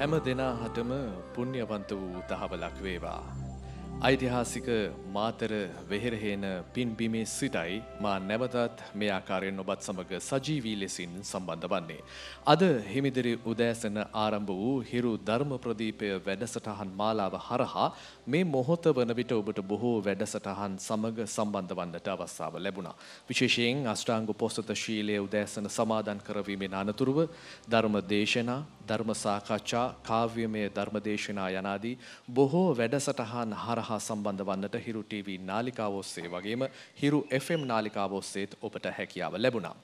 හැම දෙනා හටම පුුණ්්‍යවන්ත වූ තහවලක් වේවා. ඓතිහාසික මාතර වෙහෙරහේන පින්බිමේ සිටයි මා නැවතත් මේ ආකාරයෙන් ඔබත් සමඟ සජීවී ලෙසින් සම්බන්ධ වන්නේ. අද හිමිදිරි උදෑසන ආරම්භ වූ හිරු ධර්ම ප්‍රදීපය වැඩසටහන් මාලාව හරහා මේ මොහොත වන විට ඔබට බොහෝ වැඩසටහන් සමග සම්බන්ධ වන්නට අවස්ථාව ලැබුණා. විශේෂයෙන් අෂ්ටාංග පොස්තත ශීලයේ උදෑසන සමාදන් කරවීමෙන් අනතුරුව ධර්ම දේශනා ධර්ම සාකච්ඡා කාව්‍යමය ධර්මදේශනා යනාදී බොහෝ වැඩසටහන් හරහා සම්බන්ධ වන්නට හිරු TV නාලිකාව ඔස්සේ වගේම හිරු FM නාලිකාව ඔස්සේත් ඔබට හැකියාව ලැබුණා.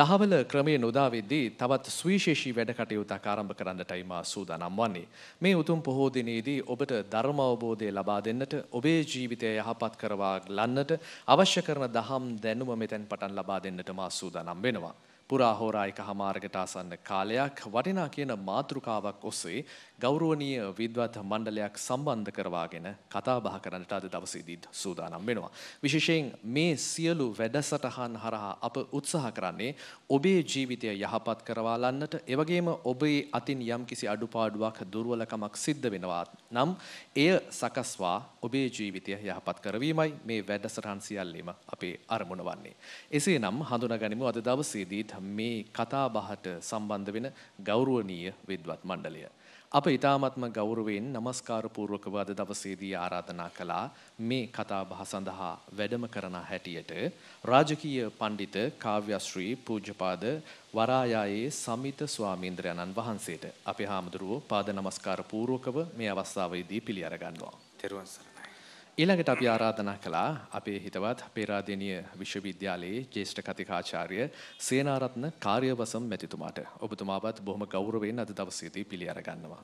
දහවල ක්‍රමය නොදා වෙද්දී තවත් සුවිශේෂී වැඩ කටයුතක් ආරම්භ කරන්නටයි මා සූදානම් වන්නේ. මේ උතුම් පොහෝ දිනේදී ඔබට ධර්ම අවබෝධය ලබා දෙන්නට ඔබේ ජීවිතය යහපත් කරවා ගන්නට අවශ්‍ය කරන දහම් දැනුම මෙතෙන් පටන් ලබා දෙන්නට මා සූදානම් වෙනවා. පුරාහෝරායික හමාර්ගට ආසන්න කාලයක් වටිනා කියන මාතෘකාවක් ඔස්සේ ගෞරවනීය විද්වත් මණ්ඩලයක් සම්බන්ධ කරවාගෙන කතා බහ කරන්නට අද දවසේදී සූදානම් වෙනවා. විශේෂයෙන් මේ සියලු වැඩසටහන් හරහා අප උත්සාහ කරන්නේ ඔබේ ජීවිතය යහපත් කරවාලන්නට, එවැගේම ඔබේ අතින් යම්කිසි අඩුපාඩුවක්, දුර්වලකමක් සිද්ධ වෙනවා නම් එය සකස්වා ඔබේ ජීවිතය යහපත් කරවීමයි මේ වැඩසටහන් සියල්ලම අපේ අරමුණ වන්නේ. එසේනම් හඳුනාගනිමු අද දවසේදී මේ කතා බහට සම්බන්ධ වෙන ගෞරවනීය විද්වත් මණ්ඩලය. අප ඉතාමත්ම ගෞරවයෙන් নমස්කාරපූර්වකව අද දවසේදී ආරාධනා කළා මේ කතාබහ සඳහා වැඩම කරන හැටියට රාජකීය පඬිත කාව්‍යශ්‍රී පූජ්‍යපාද වරායායේ සමිත ස්වාමීන්ද්‍රයන්න් වහන්සේට අපේ හාමුදුරුවෝ පාද নমස්කාරපූර්වකව මේ අවස්ථාවේදී පිළි අරගන්නවා. තෙරුවන් සරණයි. ඊළඟට අපි ආරාධනා කළා අපේ හිතවත් පේරාදෙණිය විශ්වවිද්‍යාලයේ ජ්‍යෙෂ්ඨ කතිකාචාර්ය සේනාරත්න කාර්යවසම් මැතිතුමාට ඔබතුමාවත් බොහොම ගෞරවයෙන් අද දවසේදී පිළි අරගන්නවා.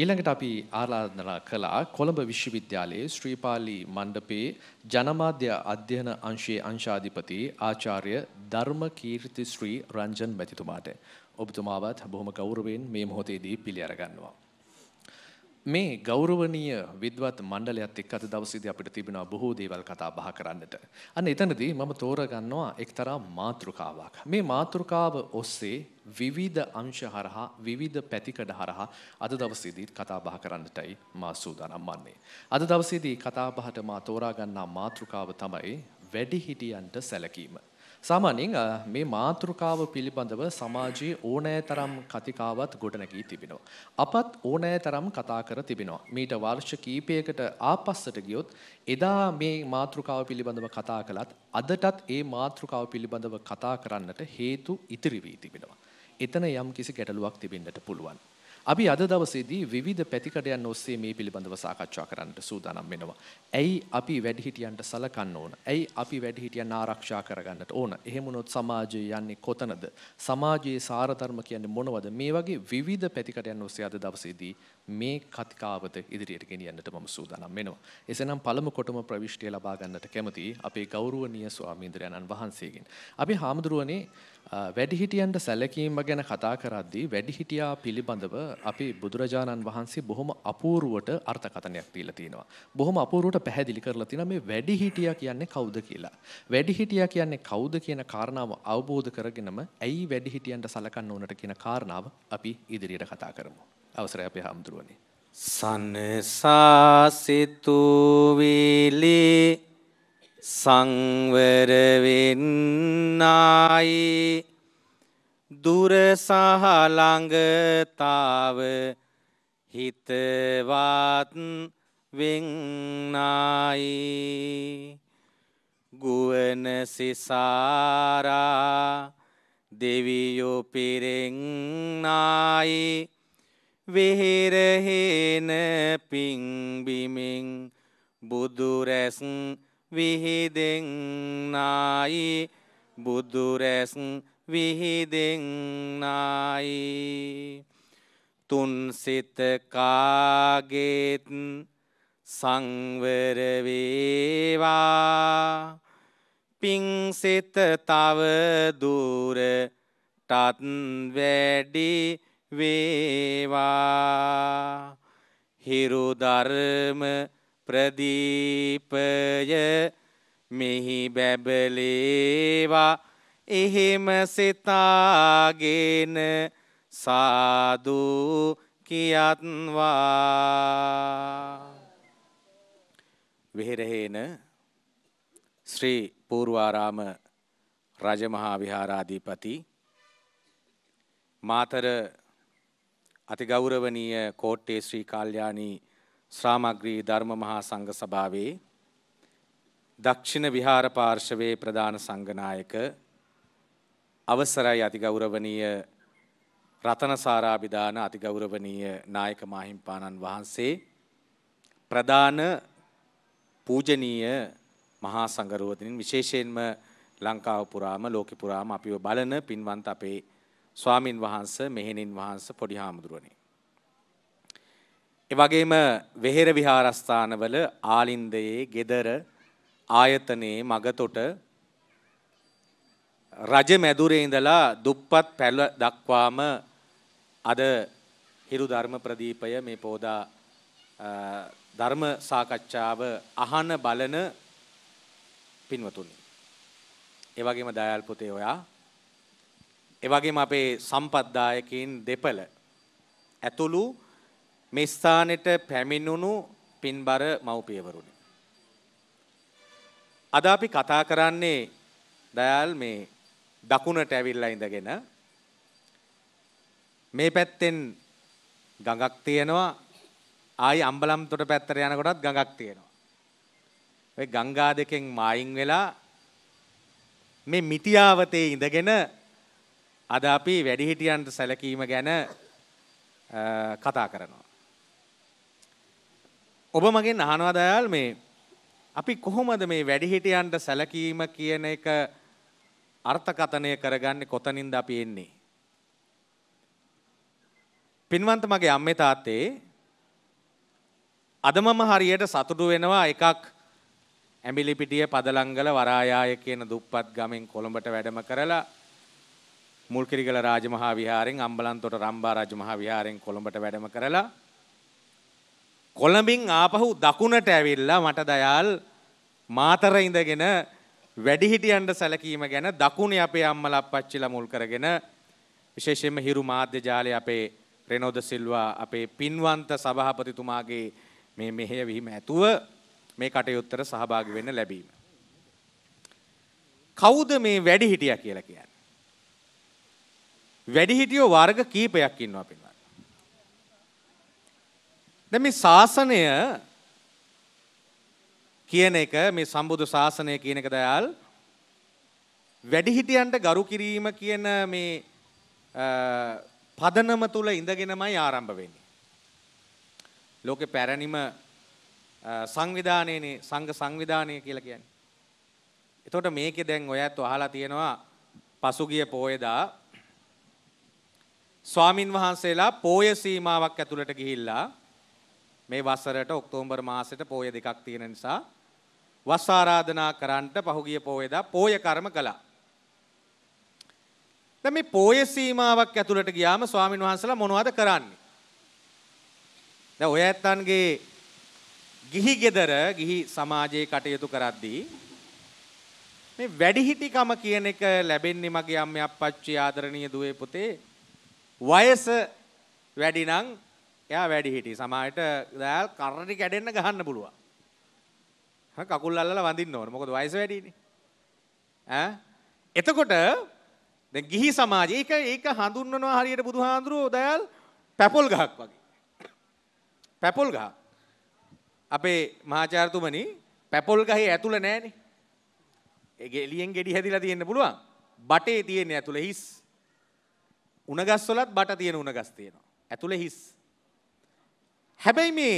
ඊළඟට අපි ආරාධනා කළා කොළඹ විශ්වවිද්‍යාලයේ ශ්‍රීපාලි මණ්ඩපේ ජනමාධ්‍ය අධ්‍යයන අංශයේ අංශාධිපති ආචාර්ය ධර්මකීර්ති ශ්‍රී රංජන් මැතිතුමාට ඔබතුමාවත් බොහොම ගෞරවයෙන් මේ මොහොතේදී පිළි අරගන්නවා. මේ ගෞරවනීය විද්වත් මණ්ඩලයත් එක්ක අද දවසේදී අපිට තිබෙනවා බොහෝ දේවල් කතා බහ කරන්නට. අන්න එතනදී මම තෝරගන්නවා එක්තරා මාතෘකාවක්. මේ මාතෘකාව ඔස්සේ විවිධ අංශ හරහා විවිධ පැතිකඩ හරහා අද දවසේදී කතා බහ කරන්නටයි මා සූදානම් වන්නේ. අද දවසේදී කතා බහට මා තෝරා ගන්නා මාතෘකාව තමයි වැඩිහිටියන්ට සැලකීම. සාමාන්‍යයෙන් මේ මාතෘකාව පිළිබඳව සමාජයේ ඕනෑ තරම් කතිකාවත් ගොඩනැගී තිබෙනවා. අපත් ඕනෑ තරම් කතා කර තිබෙනවා. මීට වර්ෂ කීපයකට ආපස්සට ගියොත් එදා මේ මාතෘකාව පිළිබඳව කතා කළත් අදටත් ඒ මාතෘකාව පිළිබඳව කතා කරන්නට හේතු ඉතිරි වී තිබෙනවා. එතන යම් කිසි ගැටලුවක් තිබෙන්නට පුළුවන්. අපි අද දවසේදී විවිධ පැතිකඩයන් ඔස්සේ මේ පිළිබඳව සාකච්ඡා කරන්නට සූදානම් වෙනවා. ඇයි අපි වැඩිහිටියන්ට සලකන්න ඕන? ඇයි අපි වැඩිහිටියන් ආරක්ෂා කරගන්නට ඕන? එහෙම වුණොත් සමාජය යන්නේ කොතනද? සමාජයේ සාරධර්ම කියන්නේ මොනවද? මේ වගේ විවිධ පැතිකඩයන් ඔස්සේ අද දවසේදී මේ කතිකාවත ඉදිරියට ගෙනියන්නට මම සූදානම් වෙනවා. එසේනම් පළමු කොටම ප්‍රවිෂ්ටිය ලබා ගන්නට කැමතියි අපේ ගෞරවනීය ස්වාමීන්ද්‍රයන්න් වහන්සේගෙන්. අපි හාමුදුරුවනේ වැඩිහිටියන්ට සැලකීම ගැන කතා කරද්දී වැඩිහිටියා පිළිබඳව අපි බුදුරජාණන් වහන්සේ බොහොම අපූරුවට අර්ථකථනයක් දීලා තිනවා. බොහොම අපූරුවට පැහැදිලි කරලා තිනවා මේ වැඩිහිටියා කියන්නේ කවුද කියලා. වැඩිහිටියා කියන්නේ කවුද කියන කාරණාව අවබෝධ කරගෙනම ඇයි වැඩිහිටියන්ට සලකන්න ඕනට කියන කාරණාව අපි ඉදිරියට කතා කරමු. අවසරයි අපේ හැමතුරුවනේ. සනසාසිතු විලේ සංවර වෙන්නයි දුර සහ ළඟතාව හිතවත් වෙන්නයි ගුවන සිසාරා දෙවියෝ පිරෙන්නයි වෙහෙරහේන පිංබිමින් බුදුරැසන් විහිදෙන්නායි බුදුරැස් විහිදෙන්නායි තුන්සිතකාගෙත් සංවරවේවා පිංසිත තව දුරටත් වැඩි වේවා හිරුධර්ම ප්‍රදීපය මෙහි බැබලේවා එහෙම සිතාගෙන සාදු කියත්වා වෙහෙරහේන ශ්‍රී පූර්වාරාම රජමහා විහාරාධිපති මාතර අතිගෞරවනීය කෝට්ටේ ශ්‍රී කල්යාණී ශ්‍රාමග්‍රී ධර්ම මහා සංඝ සභාවේ දක්ෂිණ විහාර පාර්ශවයේ ප්‍රධාන සංඝනායක අවසරයි අතිගෞරවනීය රතනසාරාභිදාන අතිගෞරවනීය නායක මාහිම්පාණන් වහන්සේ ප්‍රධාන පූජනීය මහා සංඝරෝධනින් විශේෂයෙන්ම ලංකාව පුරාම ලෝක පුරාම අපිව බලන පින්වන්ත අපේ ස්වාමින් වහන්ස මෙහෙණින් වහන්ස පොඩි හාමුදුරුවනේ එවගේම වෙහෙර විහාරස්ථානවල ආලින්දයේ ගෙදර ආයතනයේ මගතොට රජ මැදුරේ ඉඳලා දුප්පත් පැළ දක්වාම අද හිරු ධර්ම ප්‍රදීපය මේ පෝදා ධර්ම සාකච්ඡාව අහන බලන පින්වතුනි. ඒ වගේම දයාල් පුතේ ඔයා. ඒ වගේම අපේ සම්පත් දායකයින් දෙපළ ඇතුළු මේ ස්ථානෙට පැමිණුණු පින්බර මව්පියවරුනි. අද අපි කතා කරන්නේ දයාල් මේ දකුණට ඇවිල්ලා ඉඳගෙන මේ පැත්තෙන් ගඟක් තියෙනවා ආයි අම්බලම්තොට පැත්තට යනකොටත් ගඟක් තියෙනවා. ඔය ගංගා දෙකෙන් මායින් වෙලා මේ මිටියාවතේ ඉඳගෙන අද අපි වැඩිහිටියන්ට සැලකීම ගැන කතා කරනවා. ඔබ මගෙන් අහනවා දයාල් මේ අපි කොහොමද මේ වැඩිහිටියන්ට සැලකීම කියන එක අර්ථකථනය කරගන්නේ කොතනින්ද අපි එන්නේ? පින්වන්ත මගේ අම්මේ තාත්තේ අද මම හරියට සතුටු වෙනවා එකක් ඇඹිලිපිටිය පදලංගල වරායාය කියන දුප්පත් ගමෙන් කොළඹට වැඩම කරලා මුල්කිරිගල රාජමහා විහාරෙන් අම්බලන්තොට රම්බා රාජමහා විහාරෙන් කොළඹට වැඩම කරලා කොළඹින් ආපහු දකුණට ඇවිල්ලා මට දයාල් මාතර ඉඳගෙන වැඩිහිටියන්ට සැලකීම ගැන දකුණේ අපේ අම්මලා අප්පච්චිලා මුල් කරගෙන විශේෂයෙන්ම හිරු මාධ්‍ය ජාලය අපේ රෙනෝද සිල්වා අපේ පින්වන්ත සභාපතිතුමාගේ මේ මෙහෙයවීම ඇතුව මේ කටයුත්තට සහභාගි වෙන්න ලැබීම. කවුද මේ වැඩිහිටිය කියලා කියන්නේ? වැඩිහිටියෝ වර්ග කීපයක් ඉන්නවා අපේ. දැන් මේ ශාසනය කියන එක මේ සම්බුදු ශාසනය කියන එක දයාල් වැඩිහිටියන්ට ගරු කිරීම කියන මේ පදනම තුල ඉඳගෙනමයි ආරම්භ වෙන්නේ. ලෝකේ පැරණිම සංවිධානයනේ සංඝ සංවිධානය කියලා කියන්නේ. එතකොට මේකේ දැන් ඔයත් අහලා තියෙනවා පසුගිය පෝයදා ස්වාමින් වහන්සේලා පෝය සීමාවක් ඇතුළට ගිහිල්ලා මේ වසරට ඔක්තෝම්බර් මාසෙට පෝය දෙකක් තියෙන නිසා වස් ආරාධනා කරන්නට පහුගිය පෝයදා පෝය කර්ම කළා. දැන් මේ පෝය සීමාවක් ඇතුළට ගියාම ස්වාමින් වහන්සලා මොනවද කරන්නේ? දැන් ඔය ඇත්තන්ගේ ගිහි ගෙදර ගිහි සමාජයේ කටයුතු කරද්දී මේ වැඩිහිටිකම කියන එක ලැබෙන්නේ මගේ අම්මේ අප්පච්චි ආදරණීය දුවේ පුතේ වයස වැඩි නම් එයා වැඩි හිටි සමායට දෑල් කරණි කැඩෙන්න ගහන්න පුළුවන්. කකුල් අල්ලලා වඳින්න ඕන. මොකද වයස වැඩිනේ. ඈ එතකොට දැන් ගිහි සමාජය ඒක ඒක හඳුන්වනවා හරියට බුදුහාඳුරෝ දයාල් පැපොල් ගහක් වගේ. පැපොල් ගහ. අපේ මහාචාර්යතුමනි පැපොල් ගහේ ඇතුළ නැහනේ. ඒක එළියෙන් ගෙඩි හැදිලා තියෙන්න පුළුවන්. බටේ තියෙන ඇතුළ හිස්. උණගස් වලත් බට තියෙන උණගස් තියෙනවා. ඇතුළ හිස්. හැබැයි මේ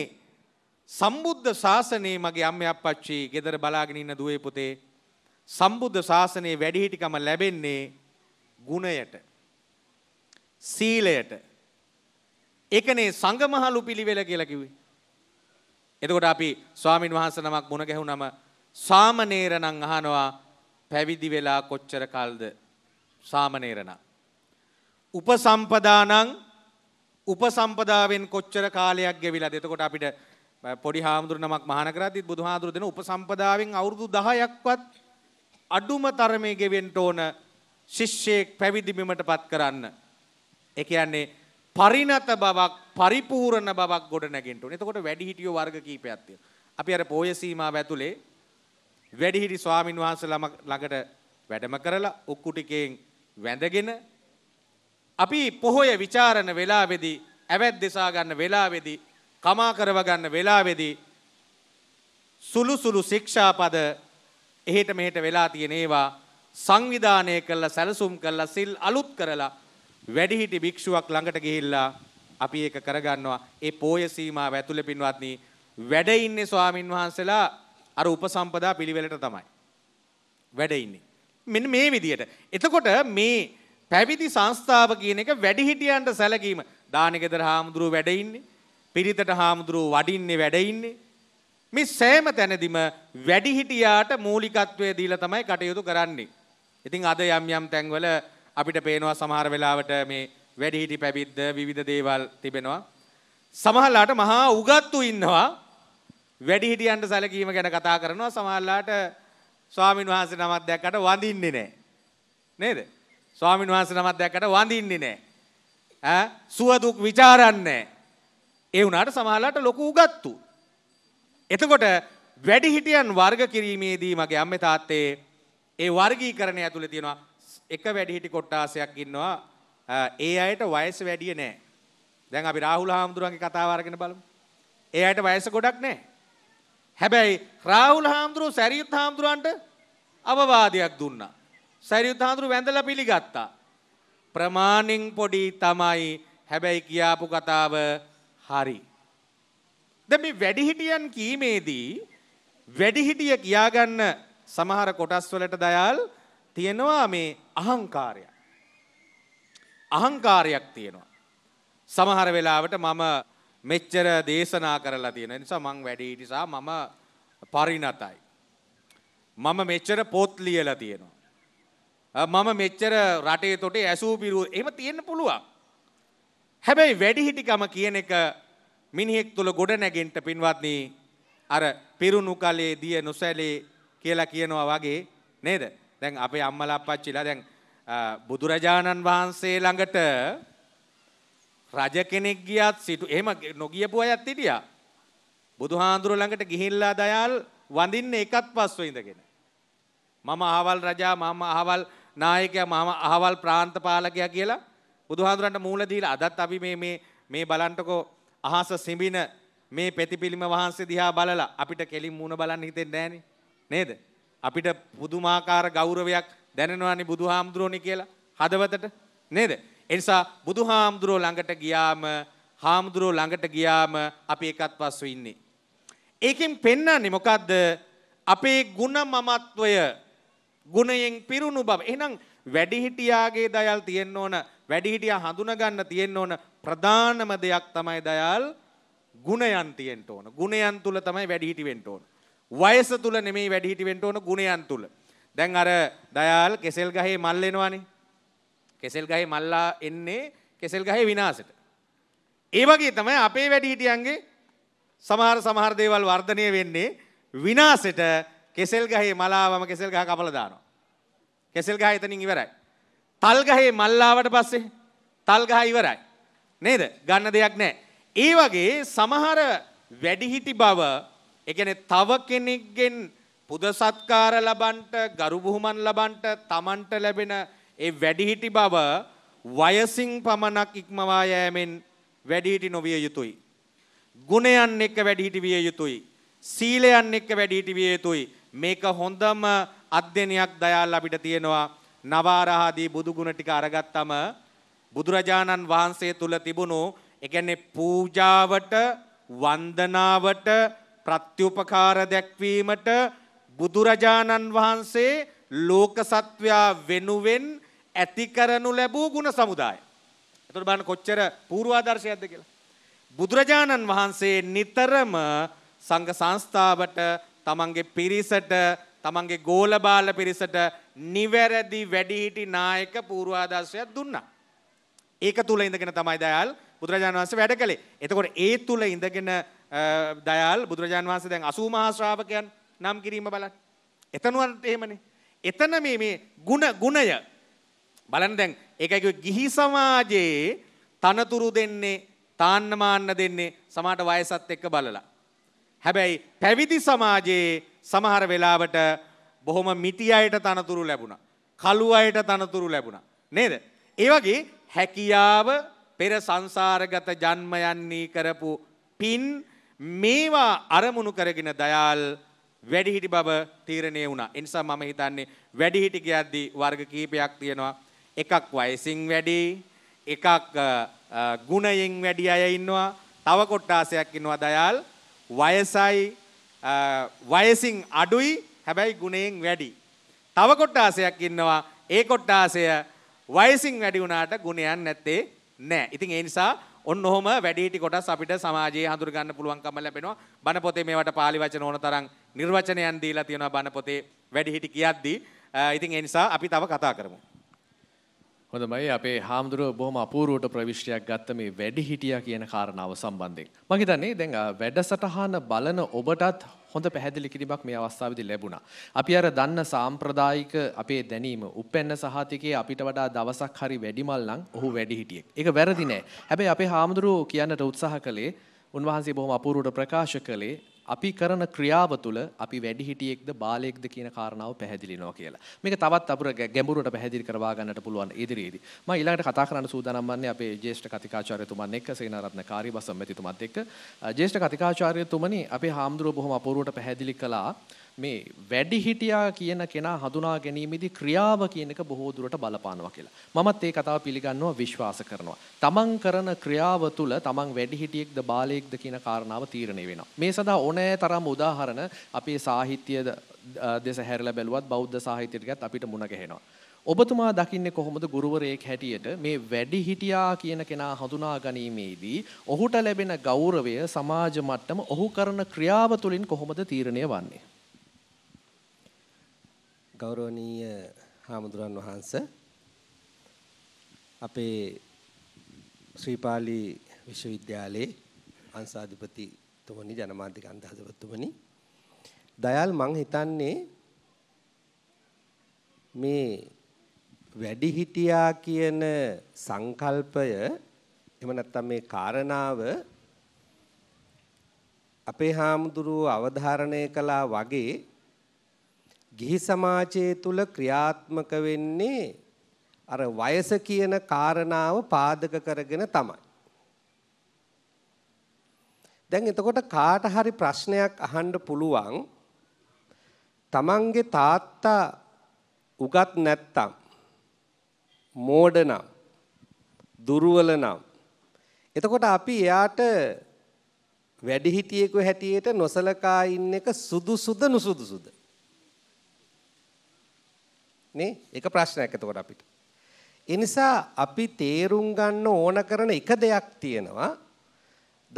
සම්බුද්ධ ශාසනයේ මගේ අම්ම අප්පච්චි ගෙදර බලාගෙන ඉන්න දුවේ පුතේ සම්බුද්ධ ශාසනයේ වැඩිහිටිකම ලැබෙන්නේ ගුණයට සීලයට ඒකනේ සංගමහලු පිළිවෙල කියලා කිව්වේ එතකොට අපි ස්වාමින් වහන්සේ නමක් මුණ ගැහුනම සාමණේරණන් අහනවා පැවිදි වෙලා කොච්චර කල්ද සාමණේරණන් උපසම්පදානං උපසම්පදාවෙන් කොච්චර කාලයක් ගෙවිලාද එතකොට අපිට පොඩි හාමුදුරු නමක් මහාන කරද්දිත් බුදුහාඳුරු දෙන උපසම්පදාවෙන් අවුරුදු 10ක්වත් අඩුම තරමේ ගෙවෙන්න ඕන ශිෂ්‍යෙක් පැවිදි බිමටපත් කරන්න. ඒ කියන්නේ පරිණත බවක් පරිපූර්ණ බවක් ගොඩ නැගෙන්න ඕනේ. එතකොට වැඩිහිටියෝ වර්ග කීපයක් තියෙනවා. අපි අර පොය සීමාව ඇතුලේ වැඩිහිටි ස්වාමින් වහන්සේලා ළඟට වැඩම කරලා උක්කුටිකෙන් වැඳගෙන අපි පොහොය ਵਿਚාරණ වෙලාවේදී ඇවැත් දෙසා ගන්න වෙලාවේදී කමා කරව ගන්න වෙලාවේදී සුළු සුළු ශික්ෂාපද එහෙට මෙහෙට වෙලා තියෙන ඒවා සංවිධානය කරලා සැලසුම් කරලා සිල් අලුත් කරලා වැඩිහිටි භික්ෂුවක් ළඟට ගිහිල්ලා අපි ඒක කරගන්නවා ඒ පෝය සීමාව ඇතුළේ පින්වත්නි වැඩ ඉන්නේ ස්වාමින් වහන්සේලා අර උපසම්පදා පිළිවෙලට තමයි වැඩ ඉන්නේ මෙන්න මේ විදියට එතකොට මේ පැවිදි සංස්ථාව කියන එක වැඩිහිටියන්ට සැලකීම. දානෙකෙදර හාමුදුරුවෝ වැඩ ඉන්නේ. පිරිතට හාමුදුරුවෝ වඩින්නේ වැඩ ඉන්නේ. මේ සෑම තැනදිම වැඩිහිටියාට මූලිකත්වය දීලා තමයි කටයුතු කරන්නේ. ඉතින් අද යම් යම් තැන්වල අපිට පේනවා සමහර වෙලාවට මේ වැඩිහිටි පැවිද්ද විවිධ දේවල් තිබෙනවා. සමහරලාට මහා උගත්තු ඉන්නවා. වැඩිහිටියන්ට සැලකීම ගැන කතා කරනවා සමහරලාට ස්වාමින් වහන්සේ නමක් දැක්කට වඳින්නේ නැහැ. නේද? ස්වාමීන් වහන්සේ නමක් දැක්කට වඳින්නේ නැහැ. ඈ සුව දුක් ਵਿਚාරන්නේ නැහැ. ඒ වුණාට සමහරලාට ලොකු උගත්තු. එතකොට වැඩිහිටියන් වර්ග කිරීමේදී මගේ අම්මේ තාත්තේ ඒ වර්ගීකරණය ඇතුළේ තියෙනවා එක වැඩිහිටි කොට්ටාසයක් ඉන්නවා ඒ අයට වයස වැඩිය නෑ. දැන් අපි රාහුල හාමුදුරුවන්ගේ කතාව අරගෙන බලමු. ඒ අයට වයස ගොඩක් නෑ. හැබැයි රාහුල හාමුදුරුවෝ සරියුත් හාමුදුරුවන්ට අවවාදයක් දුන්නා. සැරියුත් හාමුදුරු වැඳලා පිළිගත්තා. ප්‍රමාණින් පොඩි තමයි හැබැයි කියාපු කතාව හරි. දැන් මේ වැඩිහිටියන් කීමේදී වැඩිහිටිය කියාගන්න සමහර කොටස් වලට දයාල් තියෙනවා මේ අහංකාරය. අහංකාරයක් තියෙනවා. සමහර වෙලාවට මම මෙච්චර දේශනා කරලා තියෙන නිසා මං වැඩිහිටි සහ මම පරිණතයි. මම මෙච්චර පොත් ලියලා තියෙනවා. මම මෙච්චර රටේ තොටේ ඇසූ පිරු එහෙම තියෙන්න පුළුවන්. හැබැයි වැඩිහිටිකම කියන එක මිනිහෙක් තුළ ගොඩ නැගෙන්ට පින්වත්නි අර පිරුණු කලේ දිය නොසැලේ කියලා කියනවා වගේ නේද? දැන් අපේ අම්මලා අප්පච්චිලා දැන් බුදුරජාණන් වහන්සේ ළඟට රජ කෙනෙක් ගියත් සිටු එහෙම නොගියපු අයත් හිටියා. බුදුහාඳුර ළඟට ගිහිල්ලා දයාල් වඳින්න එකත් පස්සෙ ඉඳගෙන. මම අහවල් රජා මම අහවල් නායකයා මම අහවල් ප්‍රාන්තපාලකයා කියලා බුදුහාඳුරන්ට මූල දීලා අදත් අපි මේ මේ මේ බලන්ටකෝ අහස සිඹින මේ ප්‍රතිපිලිම වහන්සේ දිහා බලලා අපිට කෙලින් මූණ බලන්න හිතෙන්නේ නැහනේ නේද අපිට පුදුමාකාර ගෞරවයක් දැනෙනවානේ බුදුහාමුදුරෝනේ කියලා හදවතට නේද එනිසා බුදුහාමුදුරෝ ළඟට ගියාම හාමුදුරුවෝ ළඟට ගියාම අපි එකත් පස්සු ඉන්නේ. ඒකෙන් පෙන්නන්නේ මොකක්ද අපේ ගුණ මමත්වය ගුණයෙන් පිරුණු බව. එහෙනම් වැඩිහිටියාගේ දයල් තියෙන්න ඕන. වැඩිහිටියා හඳුනගන්න තියෙන්න ඕන ප්‍රධානම දෙයක් තමයි දයල් ගුණයන් තියෙන්න ඕන. ගුණයන් තුල තමයි වැඩිහිටි වෙන්න ඕන. වයස තුල නෙමෙයි වැඩිහිටි වෙන්න ඕන ගුණයන් තුල. දැන් අර දයාල් කෙසෙල් ගහේ මල් එනවනේ. කෙසෙල් ගහේ මල්ලා එන්නේ කෙසෙල් ගහේ විනාශයට. ඒ වගේ තමයි අපේ වැඩිහිටියන්ගේ සමහර සමහර දේවල් වර්ධනය වෙන්නේ විනාශයට කෙසෙල් ගහේ මලාවම කෙසෙල් ගහ කපලා දානවා. කෙසෙල් ගහ එතනින් ඉවරයි. තල් ගහේ මල්ලාවට පස්සේ තල් ගහ ඉවරයි. නේද? ගන්න දෙයක් නැහැ. ඒ වගේ සමහර වැඩිහිටි බව, ඒ කියන්නේ තව කෙනෙක්ගෙන් පුද සත්කාර ලබන්නට, ගරු බුහුමන් ලබන්නට, Tamanට ලැබෙන ඒ වැඩිහිටි බව වයසින් පමණක් ඉක්මවා යෑමෙන් වැඩිහිටි නොවිය යුතුයි. ගුණයන් එක්ක වැඩිහිටි විය යුතුයි. සීලයන් එක්ක වැඩිහිටි විය යුතුයි. මේක හොඳම අධ්‍යනයක් දයාල් අපිට තියෙනවා නවාරහාදී බුදුගුණ ටික අරගත්තම බුදුරජාණන් වහන්සේ තුල තිබුණු එකන්නේ පූජාවට වන්දනාවට ප්‍රත්‍යුපකාර දැක්වීමට බුදුරජාණන් වහන්සේ ලෝක සත්වයා වෙනුවෙන් ඇති කරනු ලැබූ ಗುಣ සමුදාය. එතකොට බලන්න කොච්චර පූර්වාදර්ශයක්ද කියලා. බුදුරජාණන් වහන්සේ නිතරම සංඝ සංස්ථාවට තමන්ගේ පිරිසට තමන්ගේ ගෝලබාල පිරිසට නිවැරදි වැඩිහිටි නායක පූර්වාදර්ශයක් දුන්නා. ඒක තුල ඉඳගෙන තමයි දයාල් බුදුරජාණන් වහන්සේ වැඩ කළේ. එතකොට ඒ තුල ඉඳගෙන දයාල් බුදුරජාණන් වහන්සේ දැන් 80 මහා ශ්‍රාවකයන් නම් කිරීම බලන්න. එතනුවත් එහෙමනේ. එතන මේ මේ ಗುಣ ගුණය බලන්න දැන් ඒකයි ගිහි සමාජයේ තනතුරු දෙන්නේ තාන්න මාන්න දෙන්නේ සමහරට වයසත් එක්ක බලලා. හැබැයි පැවිදි සමාජයේ සමහර වෙලාවට බොහොම මිටි අයට තනතුරු ලැබුණා. කළු අයට තනතුරු ලැබුණා. නේද? ඒ වගේ හැකියාව පෙර සංසාරගත ජන්මයන්නේ කරපු පින් මේවා අරමුණු කරගෙන දයාල් වැඩිහිටි බව තීරණය වුණා. ඒ නිසා මම හිතන්නේ වැඩිහිටි කියද්දී වර්ග කීපයක් තියෙනවා. එකක් වයසින් වැඩි, එකක් ගුණයෙන් වැඩි අය ඉන්නවා, තව කොට්ටාසයක් ඉන්නවා දයාල් වයසයි වයසින් අඩුයි හැබැයි ගුණයෙන් වැඩි. තව කොට්ටාසයක් ඉන්නවා ඒ කොට්ටාසය වයසින් වැඩි වුණාට ගුණයන් නැත්තේ නෑ. ඉතින් ඒ නිසා ඔන්න ඔහොම වැඩිහිටි කොටස් අපිට සමාජයේ හඳුරගන්න පුළුවන්කම ලැබෙනවා. බණ පොතේ මේවට පාලි වචන ඕන තරම් නිර්වචනයන් දීලා තියෙනවා බණ පොතේ වැඩිහිටි කියද්දී. ඉතින් ඒ නිසා අපි තව කතා කරමු. හොඳමයි අපේ හාමුදුරුව බොහොම අපූරුවට ප්‍රවිශ්ටයක් ගත්ත මේ වැඩි හිටිය කියන කාරණාව සම්බන්ධයෙන්. මං හිතන්නේ දැන් වැඩසටහන බලන ඔබටත් හොඳ පැහැදිලි කිරීමක් මේ අවස්ථාවේදී ලැබුණා. අපි අර දන්න සාම්ප්‍රදායික අපේ දැනීම උපැන්න සහතිකයේ අපිට වඩා දවසක් හරි වැඩිමල් නම් ඔහු වැඩි හිටියෙක්. ඒක වැරදි නෑ. හැබැයි අපේ හාමුදුරුව කියන්නට උත්සාහ කළේ උන්වහන්සේ බොහොම අපූරුවට ප්‍රකාශ කළේ අපි කරන ක්‍රියාව තුළ අපි වැඩිහිටියෙක්ද බාලයෙක්ද කියන කාරණාව පැහැදිලි වෙනවා කියලා. මේක තවත් අපර ගැඹුරට පැහැදිලි කරවා ගන්නට පුළුවන් ඉදිරියේදී. මම ඊළඟට කතා කරන්න සූදානම් වන්නේ අපේ ජ්‍යෙෂ්ඨ කතිකාචාර්යතුමන් එක්ක සේනාරත්න කාර්යබසම් මෙතිතුමත් එක්ක. ජ්‍යෙෂ්ඨ කතිකාචාර්යතුමනි අපේ හාමුදුරුවෝ බොහොම අපූර්වට පැහැදිලි කළා මේ වැඩිහිටියා කියන කෙනා හඳුනා ගැනීමේදී ක්‍රියාව කියන එක බොහෝ දුරට බලපානවා කියලා. මමත් ඒ කතාව පිළිගන්නවා විශ්වාස කරනවා. තමන් කරන ක්‍රියාව තුළ තමන් වැඩිහිටියෙක්ද බාලයෙක්ද කියන කාරණාව තීරණය වෙනවා. මේ සඳහා ඕනෑ තරම් උදාහරණ අපේ සාහිත්‍ය දෙස හැරලා බැලුවත් බෞද්ධ සාහිත්‍යයටත් අපිට මුණ ගැහෙනවා. ඔබතුමා දකින්නේ කොහොමද ගුරුවරයෙක් හැටියට මේ වැඩි හිටියා කියන කෙනා හඳුනා ගැනීමේදී ඔහුට ලැබෙන ගෞරවය සමාජ මට්ටම ඔහු කරන ක්‍රියාව තුළින් කොහොමද තීරණය වන්නේ ගෞරවනීය හාමුදුරන් වහන්ස අපේ ශ්‍රී පාලි විශ්වවිද්‍යාලයේ අංශාධිපතිතුමනි ජනමාධ්‍ය අන්තහදවතුමනි දයාල් මං හිතන්නේ මේ වැඩිහිටියා කියන සංකල්පය එහෙම නැත්නම් මේ කාරණාව අපේ හාමුදුරුව අවධාරණය කළා වගේ ගිහි සමාජයේ තුල ක්‍රියාත්මක වෙන්නේ අර වයස කියන කාරණාව පාදක කරගෙන තමයි. දැන් එතකොට කාට හරි ප්‍රශ්නයක් අහන්න පුළුවන් තමන්ගේ තාත්තා උගත් නැත්තම් මෝඩ නම් දුර්වල නම් එතකොට අපි එයාට වැඩිහිටියෙකු හැටියට නොසලකා ඉන්න එක සුදුසුද නුසුදුසුද නේ? ඒක ප්‍රශ්නයක් එතකොට අපිට. ඒ නිසා අපි තේරුම් ගන්න ඕන කරන එක දෙයක් තියෙනවා.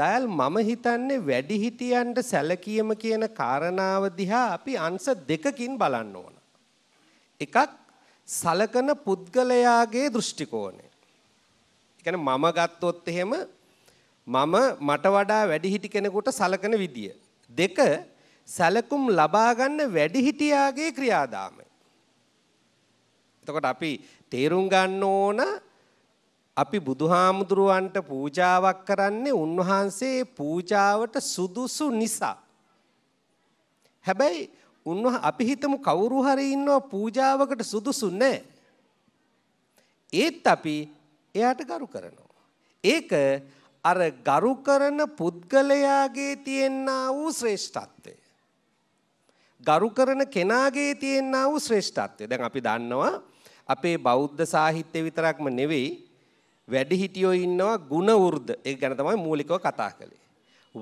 දයල් මම හිතන්නේ වැඩි හිටියන්ට සැලකීම කියන කාරණාව දිහා අපි අංශ දෙකකින් බලන්න ඕන. එකක් සලකන පුද්ගලයාගේ දෘෂ්ටි කෝණය. ඒ කියන්නේ මම ගත්තොත් එහෙම මම මට වඩා වැඩි හිටි කෙනෙකුට සලකන විදිය. දෙක සැලකුම් ලබා ගන්න වැඩි හිටියාගේ ක්‍රියාදාමය. එතකොට අපි තේරුම් ගන්න ඕන අපි බුදුහාමුදුරුවන්ට පූජාවක් කරන්නේ උන්වහන්සේ පූජාවට සුදුසු නිසා. හැබැයි උන්ව අපි හිතමු කවුරු හරි ඉන්නවා පූජාවකට සුදුසු නැහැ. ඒත් අපි එයාට ගරු කරනවා. ඒක අර ගරු කරන පුද්ගලයාගේ තියෙනා වූ ශ්‍රේෂ්ඨත්වය. ගරු කරන කෙනාගේ තියෙනා වූ ශ්‍රේෂ්ඨත්වය. දැන් අපි දන්නවා අපේ බෞද්ධ සාහිත්‍ය විතරක්ම නෙවෙයි වැඩිහිටියෝ ඉන්නවා ಗುಣ වෘද්ධ. ඒ ගැන තමයි මූලිකව කතා කළේ.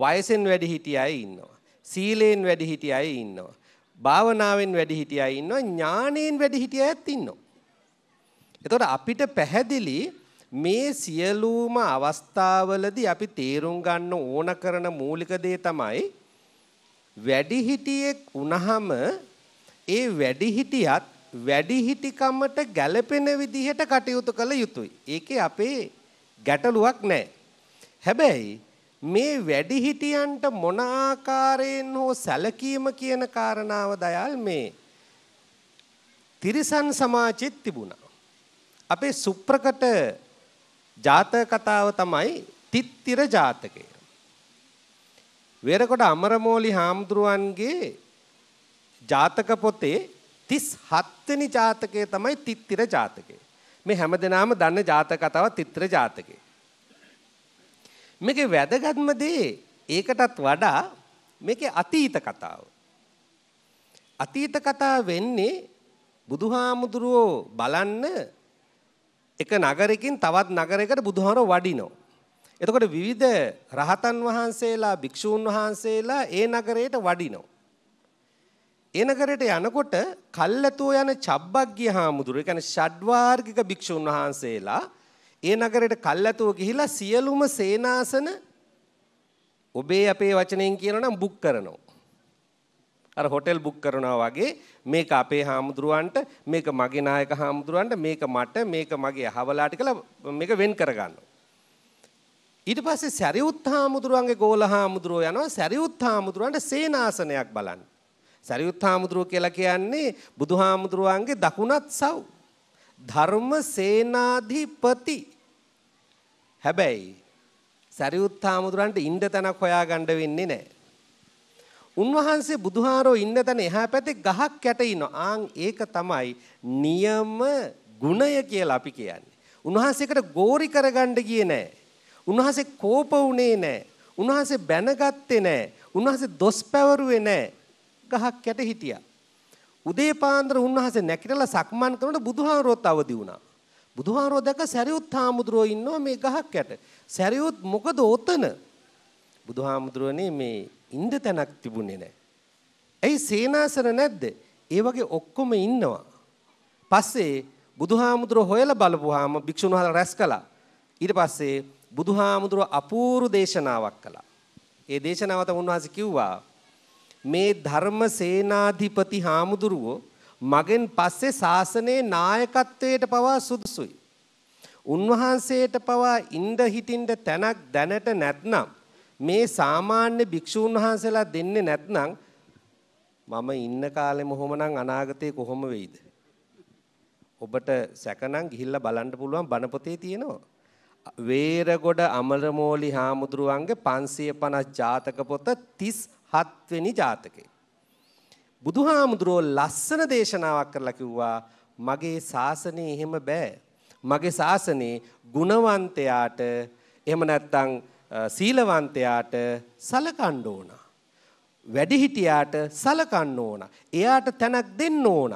වයසෙන් වැඩිහිටිය අය ඉන්නවා. සීලෙන් වැඩිහිටිය අය ඉන්නවා. භාවනාවෙන් වැඩිහිටිය අය ඉන්නවා. ඥාණයෙන් වැඩිහිටිය අයත් ඉන්නවා. එතකොට අපිට පැහැදිලි මේ සියලුම අවස්ථාවලදී අපි තේරුම් ගන්න ඕන කරන මූලික දේ තමයි වැඩිහිටියෙක් වුණහම ඒ වැඩිහිටියත් වැඩිහිටිකමට ගැළපෙන විදිහට කටයුතු කළ යුතුයි. ඒකේ අපේ ගැටලුවක් නැහැ. හැබැයි මේ වැඩිහිටියන්ට මොන ආකාරයෙන් හෝ සැලකීම කියන කාරණාව දයාල් මේ තිරිසන් සමාජෙත් තිබුණා. අපේ සුප්‍රකට ජාතක කතාව තමයි තිත්තිර ජාතකය. වේරකොඩ අමරමෝලි හාමුදුරුවන්ගේ ජාතක පොතේ 37 වෙනි ජාතකය තමයි තිත්තිර ජාතකය. මේ හැමදෙනාම දන්න ජාතක කතාව තිත්තිර ජාතකය. මේකේ වැදගත්ම දේ ඒකටත් වඩා මේකේ අතීත කතාව. අතීත කතාව වෙන්නේ බුදුහාමුදුරුවෝ බලන්න එක නගරකින් තවත් නගරයකට බුදුහාමුදුරුවෝ වඩිනවා. එතකොට විවිධ රහතන් වහන්සේලා භික්ෂූන් වහන්සේලා ඒ නගරයට වඩිනවා. එනකරට යනකොට කල්ැතෝ යන චබ්බග්ගිය හාමුදුරුවෝ කියන්නේ ෂඩ්වාර්ගික භික්ෂුන් වහන්සේලා ඒ නගරයට කල්ැතෝ ගිහිලා සියලුම සේනාසන ඔබේ අපේ වචනයෙන් කියනනම් බුක් කරනවා. අර හොටෙල් බුක් කරනවා වගේ මේක අපේ හාමුදුරුවන්ට මේක මගේ නායක හාමුදුරුවන්ට මේක මට මේක මගේ අහවලාට කියලා මේක වෙන් කරගන්නවා. ඊට පස්සේ සැරියුත් හාමුදුරුවන්ගේ ගෝල හාමුදුරුවෝ යනවා සැරියුත් හාමුදුරුවන්ට සේනාසනයක් බලන්න. සරියුත් හාමුදුරුව කියලා කියන්නේ බුදුහාමුදුරුවන්ගේ දකුණත් සව්. ධර්ම සේනාධිපති. හැබැයි සරියුත් හාමුදුරන්ට ඉන්න තැනක් හොයාගන්න වෙන්නේ නැහැ. උන්වහන්සේ බුදුහාරෝ ඉන්න තැන එහා පැත්තේ ගහක් යට ඉනවා. ආන් ඒක තමයි නියම ගුණය කියලා අපි කියන්නේ. උන්වහන්සේකට ගෝරි කරගන්න ගියේ නැහැ. උන්වහන්සේ කෝප වුණේ නැහැ. උන්වහන්සේ බැනගත්තේ නැහැ. උන්වහන්සේ දොස් පැවරුවේ නැහැ. ගහක් යට හිටියා. උදේ පාන්දර උන්වහන්සේ නැගිටලා සක්මන් කරනකොට බුදුහාරොත් අවදි වුණා. බුදුහාරෝ දැක සැරියුත් හාමුදුරුවෝ ඉන්නවා මේ ගහක් යට. සැරියුත් මොකද ඔතන? බුදුහාමුදුරුවනේ මේ ඉන්න තැනක් තිබුණේ නැහැ. ඇයි සේනාසන නැද්ද? ඒ වගේ ඔක්කොම ඉන්නවා. පස්සේ බුදුහාමුදුරුව හොයලා බලපුවාම භික්ෂුන් වහන්සේලා රැස් කළා. ඊට පස්සේ බුදුහාමුදුරුව අපූර්ව දේශනාවක් කළා. ඒ දේශනාව තමයි උන්වහන්සේ කිව්වා මේ ධර්ම සේනාධිපති හාමුදුරුවෝ මගෙන් පස්සේ ශාසනයේ නායකත්වයට පවා සුදුසුයි. උන්වහන්සේට පවා ඉඳ හිටින්ද තැනක් දැනට නැත්නම් මේ සාමාන්‍ය භික්ෂූන් වහන්සේලා දෙන්නේ නැත්නම් මම ඉන්න කාලෙම හොමනම් අනාගතේ කොහොම වෙයිද? ඔබට සැකනම් ගිහිල්ලා බලන්න පුළුවන් බණ පොතේ තියෙනවා. වේරගොඩ අමරමෝලි හාමුදුරුවන්ගේ 550 ජාතක පොත 30 හත්වෙනි ජාතකය. බුදුහාමුදුරෝ ලස්සන දේශනාවක් කරලා කිව්වා මගේ ශාසනේ එහෙම බෑ. මගේ ශාසනේ ගුණවන්තයාට එහෙම නැත්නම් සීලවන්තයාට සලකන්න ඕන. වැඩිහිටියාට සලකන්න ඕන. එයාට තැනක් දෙන්න ඕන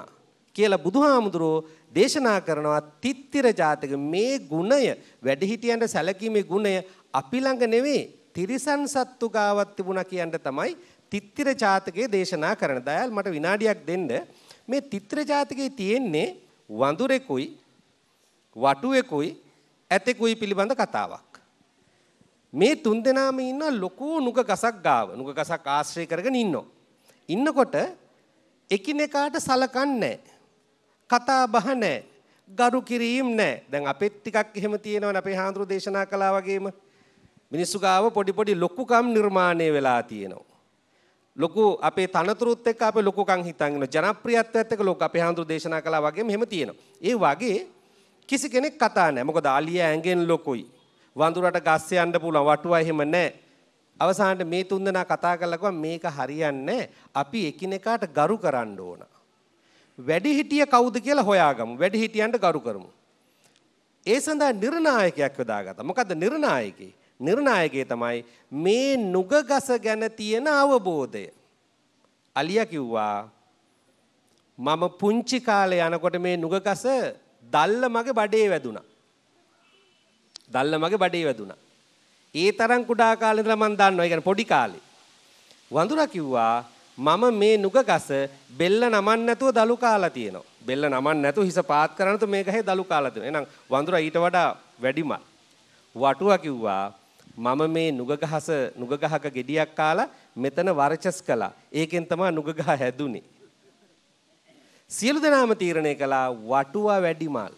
කියලා බුදුහාමුදුරෝ දේශනා කරනවා තිත්තිර ජාතක මේ ගුණය වැඩිහිටියන්ට සැලකීමේ ගුණය අපි ළඟ නෙවෙයි තිරිසන් සත්තු ගාවත් තිබුණා කියන්න තමයි තිත්තිර ජාතකයේ දේශනා කරන. දයාල් මට විනාඩියක් දෙන්න. මේ තිත්තිර ජාතකයේ තියෙන්නේ වඳුරෙකුයි වටුවෙකුයි ඇතෙකුයි පිළිබඳ කතාවක්. මේ තුන් දෙනාම ඉන්න ලොකු නුග ගසක් ගාව නුග ගසක් ආශ්‍රය කරගෙන ඉන්නවා. ඉන්නකොට එකිනෙකාට සලකන්නේ කතා බහ නැහැ. ගරු කිරීම නැහැ. දැන් අපෙත් ටිකක් එහෙම තියෙනවනේ අපේ හාඳුරු දේශනා කළා වගේම. මිනිස්සු ගාව පොඩි පොඩි ලොකුකම් නිර්මාණය වෙලා තියෙනවා. ලොකු අපේ තනතුරුත් එක්ක අපේ ලොකුකම් හිතන් ඉන්න ජනප්‍රියත්වයත් එක්ක ලොකු අපේ හඳුරු දේශනා කළා වගේම එහෙම තියෙනවා. ඒ වගේ කිසි කෙනෙක් කතා නැහැ. මොකද අලියා ඇඟෙන් ලොකුයි. වඳුරට ගස් යන්න පුළුවන් වටුවා එහෙම නැහැ. අවසානට මේ තුන්දෙනා කතා කරලා මේක හරියන්නේ අපි එකිනෙකාට ගරු කරන්න ඕන. වැඩිහිටිය කවුද කියලා හොයාගමු. වැඩිහිටියන්ට ගරු කරමු. ඒ සඳහා නිර්ණායකයක් යොදාගත්තා. මොකද්ද නිර්ණායකේ? නිර්ණායකය තමයි මේ නුගගස ගැන තියෙන අවබෝධය. අලියා කිව්වා මම පුංචි කාලේ යනකොට මේ නුගගස දැල්ල මගේ බඩේ වැදුනා. දැල්ල මගේ බඩේ වැදුනා. ඒ තරම් කුඩා කාලේ ඉඳලා මම දන්නවා. ඒ කියන්නේ පොඩි කාලේ. වඳුරා කිව්වා මම මේ නුගගස බෙල්ල නමන්න නැතුව දලු කාලා තියෙනවා. බෙල්ල නමන්න නැතුව හිස පාත් කරනතු මේක හැ දලු කාලා තියෙනවා. එහෙනම් වඳුරා ඊට වඩා වැඩිමල්. වටුවා කිව්වා මම මේ නුගගහස නුගගහක gediyak කාලා මෙතන වර්චස් කළා. ඒකෙන් තමයි නුගගහ හැදුනේ. සියලු දෙනාම තීරණය කළා වටුවා වැඩිමල්.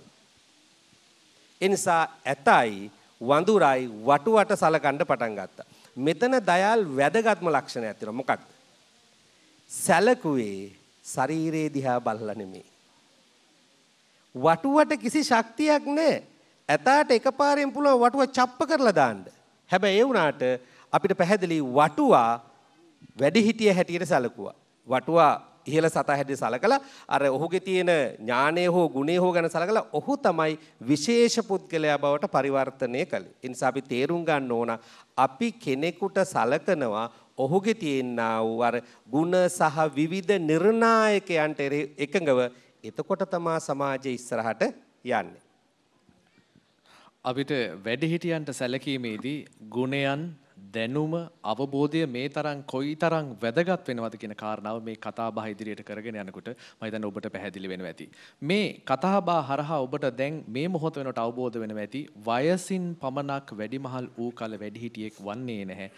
එනිසා ඇතයි වඳුරයි වටුවට සලකන්න පටන් ගත්තා. මෙතන දයාල් වැදගත්ම ලක්ෂණයක් තියෙනවා. මොකක්ද? සැලකුවේ ශරීරයේ දිහා බලලා නෙමෙයි. වටුවට කිසි ශක්තියක් නැහැ. ඇතාට එකපාරෙන් පුළුවන් වටුව චප්ප කරලා දාන්න. හැබැයි ඒ වුණාට අපිට පැහැදිලි වටුවා වැඩිහිටිය හැටියට සැලකුවා. වටුවා ඉහළ සතා හැටියට සැලකලා අර ඔහුගේ තියෙන ඥානය හෝ ගුණය හෝ ගැන සැලකලා ඔහු තමයි විශේෂ පුද්ගලයා බවට පරිවර්තනය කළේ. ඒ නිසා අපි තේරුම් ගන්න ඕන අපි කෙනෙකුට සැලකනවා ඔහුගේ තියෙනා වූ අර ಗುಣ සහ විවිධ නිර්ණායකයන්ට එකඟව එතකොට තමා සමාජයේ ඉස්සරහට යන්නේ. අපිට වැඩිහිටියන්ට සැලකීමේදී ගුණයන් දැනුම අවබෝධය මේ තරම් කොයි තරම් වැදගත් වෙනවද කියන කාරණාව මේ කතාබහ ඉදිරියට කරගෙන යනකොට මම හිතන්නේ ඔබට පැහැදිලි වෙනවා ඇති. මේ කතාබහ හරහා ඔබට දැන් මේ මොහොත වෙනකොට අවබෝධ වෙනවා ඇති වයසින් පමණක් වැඩිමහල් වූ කල වැඩිහිටියෙක් වන්නේ නැහැ.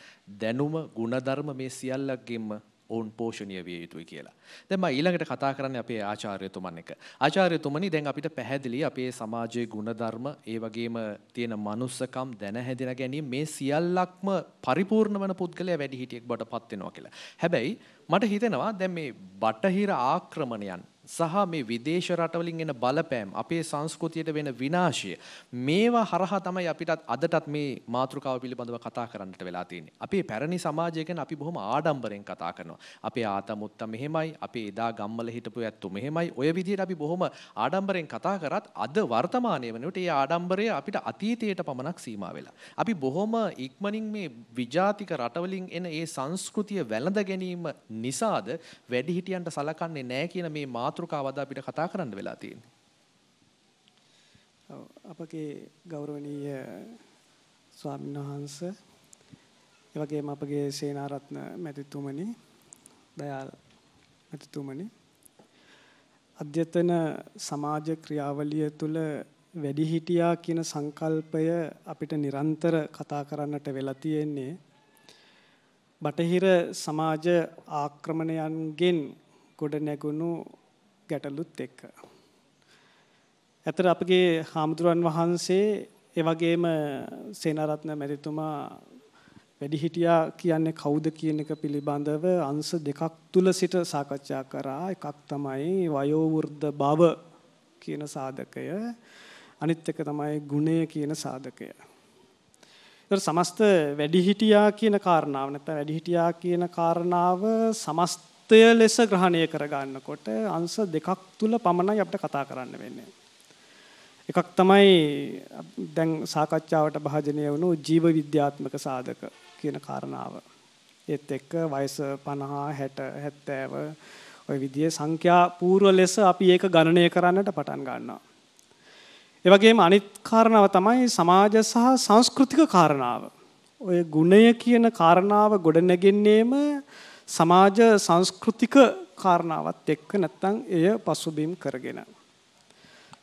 දැනුම, ගුණධර්ම මේ සියල්ලගෙම ඔවුන් පෝෂණය විය යුතුයි කියලා. දැන් මම ඊළඟට කතා කරන්නේ අපේ ආචාර්යතුමන් එක. ආචාර්යතුමනි දැන් අපිට පැහැදිලි අපේ සමාජයේ ಗುಣධර්ම, ඒ වගේම තියෙන manussකම් දැන හැදින ගැනීම මේ සියල්ලක්ම පරිපූර්ණ වන පුද්ගලයා වැඩිහිටියෙක් බවට පත් වෙනවා කියලා. හැබැයි මට හිතෙනවා දැන් මේ බටහිර ආක්‍රමණයන් සහ මේ විදේශ රටවලින් එන බලපෑම් අපේ සංස්කෘතියට වෙන විනාශය මේවා හරහා තමයි අපිටත් අදටත් මේ මාතෘකාව පිළිබඳව කතා කරන්නට වෙලා තියෙන්නේ. අපේ පැරණි සමාජය ගැන අපි බොහොම ආඩම්බරෙන් කතා කරනවා. අපේ ආතමුත්ත මෙහෙමයි, අපේ එදා ගම්වල හිටපු ඇත්තෝ මෙහෙමයි. ඔය විදිහට අපි බොහොම ආඩම්බරෙන් කතා කරත් අද වර්තමානයේ වෙනකොට මේ ආඩම්බරය අපිට අතීතයට පමණක් සීමා වෙලා. අපි බොහොම ඉක්මනින් මේ විජාතික රටවලින් එන ඒ සංස්කෘතිය වැළඳ ගැනීම නිසාද වැඩිහිටියන්ට සලකන්නේ නැහැ කියන මේ මාතෘකාව මාතෘකාව අද අපිට කතා කරන්න වෙලා තියෙන්නේ. අපගේ ගෞරවනීය ස්වාමීන් වහන්ස ඒ වගේම අපගේ සේනාරත්න මැතිතුමනි දයාල් මැතිතුමනි අධ්‍යතන සමාජ ක්‍රියාවලිය තුළ වැඩිහිටියා කියන සංකල්පය අපිට නිරන්තර කතා කරන්නට වෙලා තියෙන්නේ බටහිර සමාජ ආක්‍රමණයන්ගෙන් ගොඩ නැගුණු ගැටලුත් එක්ක. ඇතර අපගේ හාමුදුරුවන් වහන්සේ එවගේම සේනාරත්න මැතිතුමා වැඩිහිටියා කියන්නේ කවුද කියන එක පිළිබඳව අංශ දෙකක් තුල සිට සාකච්ඡා කරා එකක් තමයි වයෝ වෘද්ධ බව කියන සාධකය අනිත් එක තමයි ගුණය කියන සාධකය. ඒතර සමස්ත වැඩිහිටියා කියන කාරණාව නැත්නම් වැඩිහිටියා කියන කාරණාව සමස්ත සත්‍යය ලෙස ග්‍රහණය කරගන්නකොට අංශ දෙකක් තුල පමණයි අපිට කතා කරන්න වෙන්නේ. එකක් තමයි දැන් සාකච්ඡාවට භාජනය වුණු ජීව විද්‍යාත්මක සාධක කියන කාරණාව. ඒත් එක්ක වයස 50 60 70 ඔය විදිහේ සංඛ්‍යා පූර්ව ලෙස අපි ඒක ගණනය කරන්නට පටන් ගන්නවා. ඒ වගේම අනිත් කාරණාව තමයි සමාජ සහ සංස්කෘතික කාරණාව. ඔය ගුණය කියන කාරණාව ගොඩනැගෙන්නේම සමාජ සංස්කෘතික කාරණාවත් එක්ක නැත්තම් එය පසුබිම් කරගෙන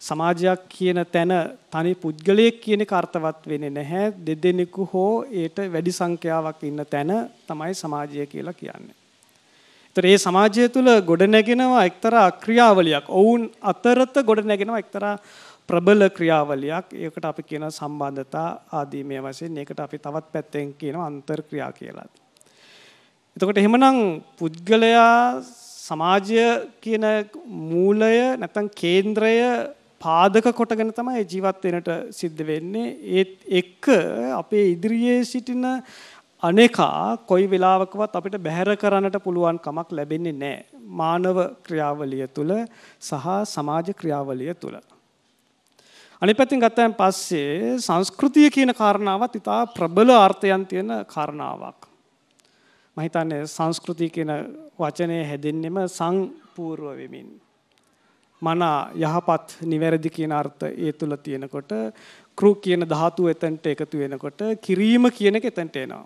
සමාජයක් කියන තැන තනි පුද්ගලයෙක් කියන කාර්තවත් වෙන්නේ නැහැ දෙදෙනෙකු හෝ ඒට වැඩි සංඛ්‍යාවක් ඉන්න තැන තමයි සමාජය කියලා කියන්නේ. ඒතර ඒ සමාජය තුල ගොඩනැගෙනවා එක්තරා ක්‍රියාවලියක්. ඔවුන් අතරත ගොඩනැගෙනවා එක්තරා ප්‍රබල ක්‍රියාවලියක්. ඒකට අපි කියන සම්බන්ධතා ආදී මේ වශයෙන් ඒකට අපි තවත් පැත්තෙන් කියනවා අන්තර්ක්‍රියා කියලා. එතකොට එහෙමනම් පුද්ගලයා සමාජය කියන මූලය නැත්නම් කේන්ද්‍රය පාදක කොටගෙන තමයි ජීවත් වෙනට සිද්ධ වෙන්නේ ඒත් එක්ක අපේ ඉදිරියේ සිටින අනේකා කොයි වෙලාවකවත් අපිට බැහැර කරන්නට පුළුවන් කමක් ලැබෙන්නේ නැහැ මානව ක්‍රියාවලිය තුල සහ සමාජ ක්‍රියාවලිය තුල අනිත් පැත්තෙන් ගත්තයන් පස්සේ සංස්කෘතිය කියන කාරණාවත් ඉතා ප්‍රබල අර්ථයන් තියෙන කාරණාවක් මම හිතන්නේ සංස්කෘතිය කියන වචනේ හැදෙන්නෙම සංපූර්ව වෙමින් මන යහපත් නිවැරදි කියන අර්ථ ඒ තුල තියෙනකොට ක්‍රු කියන ධාතුව එතනට එකතු වෙනකොට කිරීම කියන එක එතනට එනවා.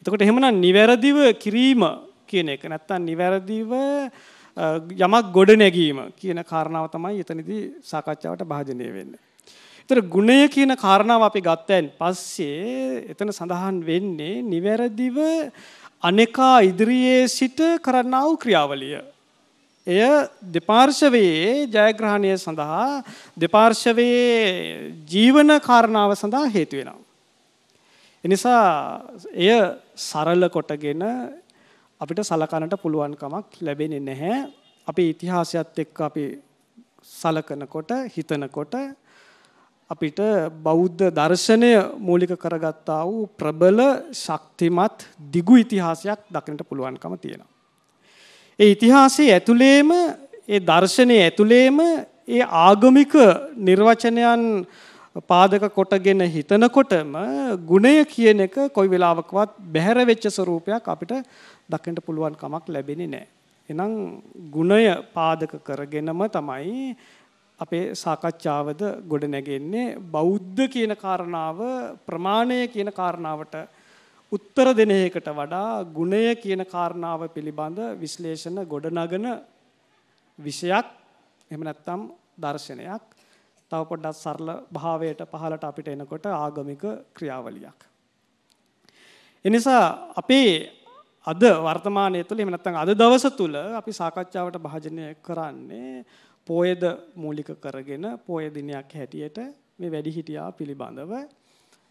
එතකොට එහෙමනම් නිවැරදිව කිරීම කියන එක නැත්තම් නිවැරදිව යමක් ගොඩ නැගීම කියන කාරණාව තමයි එතනදී සාකච්ඡාවට භාජනය වෙන්නේ. ඒතර ගුණය කියන කාරණාව අපි ගත්තයින් පස්සේ එතන සඳහන් වෙන්නේ නිවැරදිව අනෙකා ඉදිරියේ සිට කරන්නා වූ ක්‍රියාවලිය. එය දෙපාර්ශවයේ ජයග්‍රහණය සඳහා දෙපාර්ශවයේ ජීවන කාරණාව සඳහා හේතු වෙනවා. එනිසා එය සරල කොටගෙන අපිට සලකනට පුළුවන්කමක් ලැබෙන්නේ නැහැ. අපි ඉතිහාසයත් එක්ක අපි සලකනකොට හිතනකොට අපිට බෞද්ධ දර්ශනය මූලික කරගත්තා වූ ප්‍රබල ශක්තිමත් දිගු ඉතිහාසයක් දකිනට පුළුවන්කම තියෙනවා. ඒ ඉතිහාසයේ ඇතුළේම ඒ දර්ශනය ඇතුළේම ඒ ආගමික නිර්වචනයන් පාදක කොටගෙන හිතනකොටම ගුණය කියන එක කොයි වෙලාවකවත් බැහැර වෙච්ච ස්වරූපයක් අපිට දකින්න පුළුවන් කමක් ලැබෙන්නේ නැහැ. එහෙනම් ගුණය පාදක කරගෙනම තමයි අපේ සාකච්ඡාවද ගොඩ නැගෙන්නේ බෞද්ධ කියන කාරණාව ප්‍රමාණය කියන කාරණාවට උත්තර දෙන එකට වඩා ගුණය කියන කාරණාව පිළිබඳ විශ්ලේෂණ ගොඩනගන විෂයක් එහෙම නැත්නම් දර්ශනයක් තව පොඩ්ඩක් සරල භාවයට පහලට අපිට එනකොට ආගමික ක්‍රියාවලියක්. එනිසා අපේ අද වර්තමානය තුළ එහෙම නැත්නම් අද දවස තුළ අපි සාකච්ඡාවට භාජනය කරන්නේ පොයද මූලික කරගෙන පොය දිනයක් හැටියට මේ වැඩිහිටියා පිළිබඳව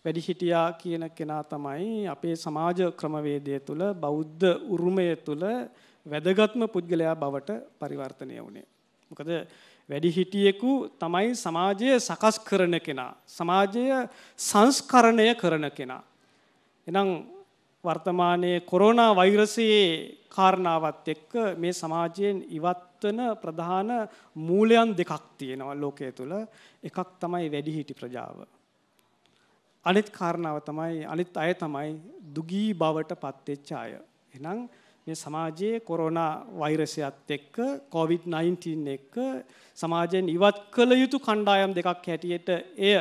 වැඩිහිටියා කියන කෙනා තමයි අපේ සමාජ ක්‍රමවේදය තුළ බෞද්ධ උරුමය තුළ වැදගත්ම පුද්ගලයා බවට පරිවර්තනය වුණේ. මොකද වැඩිහිටියෙකු තමයි සමාජය සකස් කරන කෙනා. සමාජය සංස්කරණය කරන කෙනා. එනම් වර්තමානයේ කොරෝනා වෛරසයේ කාරණාවත් එක්ක මේ සමාජයෙන් ඉවත් වෙන ප්‍රධාන මූලයන් දෙකක් තියෙනවා ලෝකයේ තුල එකක් තමයි වැඩිහිටි ප්‍රජාව අනිත් කාරණාව තමයි අනිත් අය තමයි දුගී බවට පත්වෙච්ච අය එහෙනම් මේ සමාජයේ කොරෝනා වෛරසයත් එක්ක COVID-19 එක්ක සමාජයෙන් ඉවත් කළ යුතු කණ්ඩායම් දෙකක් හැටියට එය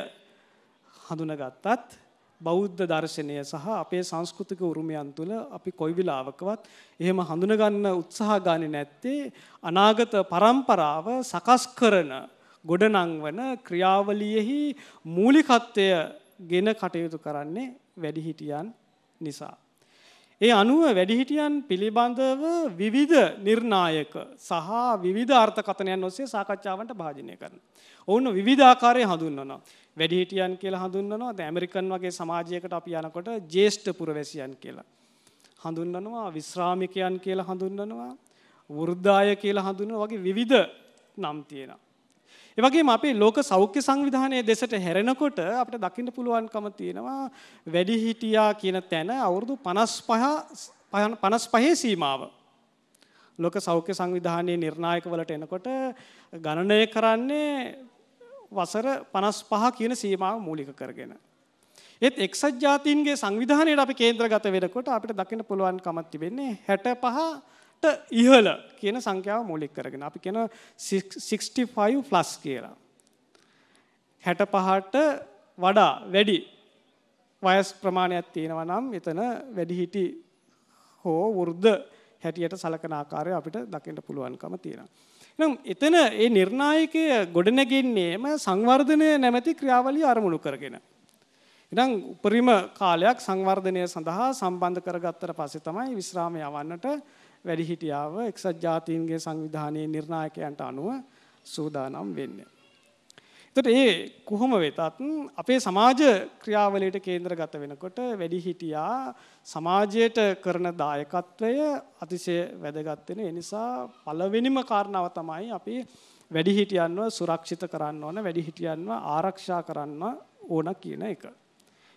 හඳුනාගත්තත් බෞද්ධ දර්ශනය සහ අපේ සංස්කෘතික උරුමයන් තුළ අපි කොයි වෙලාවකවත් එහෙම හඳුනගන්න උත්සාහ ගන්නේ නැත්තේ අනාගත પરම්පරාව සකස් කරන ගොඩනංවන ක්‍රියාවලියෙහි මූලිකත්වය ගෙන කටයුතු කරන්නේ වැඩිහිටියන් නිසා ඒ අනුව වැඩිහිටියන් පිළිබඳව විවිධ නිර්ණායක සහ විවිධ අර්ථකථනයන් ඔස්සේ සාකච්ඡාවන්ට භාජනය කරන. ඔවුන් විවිධාකාරය හඳුන්වනවා. වැඩිහිටියන් කියලා හඳුන්වනවා. දැන් ඇමරිකන් වගේ සමාජයකට අපි යනකොට ජේෂ්ඨ පුරවැසියන් කියලා හඳුන්වනවා. විශ්‍රාමිකයන් කියලා හඳුන්වනවා. වෘද්ධාය කියලා හඳුන්වනවා වගේ විවිධ නම් තියෙනවා. ඒ වගේම අපේ ලෝක සෞඛ්‍ය සංවිධානයේ දෙසට හැරෙනකොට අපිට දකින්න පුළුවන්කම තියෙනවා වැඩිහිටියා කියන තැන අවුරුදු 55 55 සීමාව. ලෝක සෞඛ්‍ය සංවිධානයේ නිර්ණායකවලට එනකොට ගණනය කරන්නේ වසර 55 කියන සීමාව මූලික කරගෙන. ඒත් එක්සත් ජාතීන්ගේ සංවිධානයට අපි කේන්ද්‍රගත වෙනකොට අපිට දකින්න පුළුවන්කමක් තිබෙන්නේ 65 ඉහළ කියන සංඛ්‍යාව මූලික කරගෙන අපි කියන 65 ප්ලස් කියලා. 65ට වඩා වැඩි වයස් ප්‍රමාණයක් තියෙනවා නම් එතන වැඩිහිටි හෝ වෘද්ධ හැටියට සලකන ආකාරය අපිට දකින්න පුළුවන්කම තියෙනවා. එහෙනම් එතන මේ නිර්ණායකය ගොඩනැගින්නේම සංවර්ධනය නැමැති ක්‍රියාවලිය අරමුණු කරගෙන. ඉතින් උපරිම කාලයක් සංවර්ධනය සඳහා සම්බන්ධ කරගත්තට පස්සේ තමයි විශ්‍රාමය යවන්නට වැඩිහිටියාව එක්සත් ජාතීන්ගේ සංවිධානයේ නිර්ණායකයන්ට අනුව සූදානම් වෙන්නේ. එතකොට ඒ කොහොම වෙතත් අපේ සමාජ ක්‍රියාවලියට කේන්ද්‍රගත වෙනකොට වැඩිහිටියා සමාජයට කරන දායකත්වය අතිශය වැදගත් වෙන ඒ නිසා පළවෙනිම කාරණාව තමයි අපි වැඩිහිටියන්ව සුරක්ෂිත කරන්න ඕන වැඩිහිටියන්ව ආරක්ෂා කරන්න ඕන කියන එක.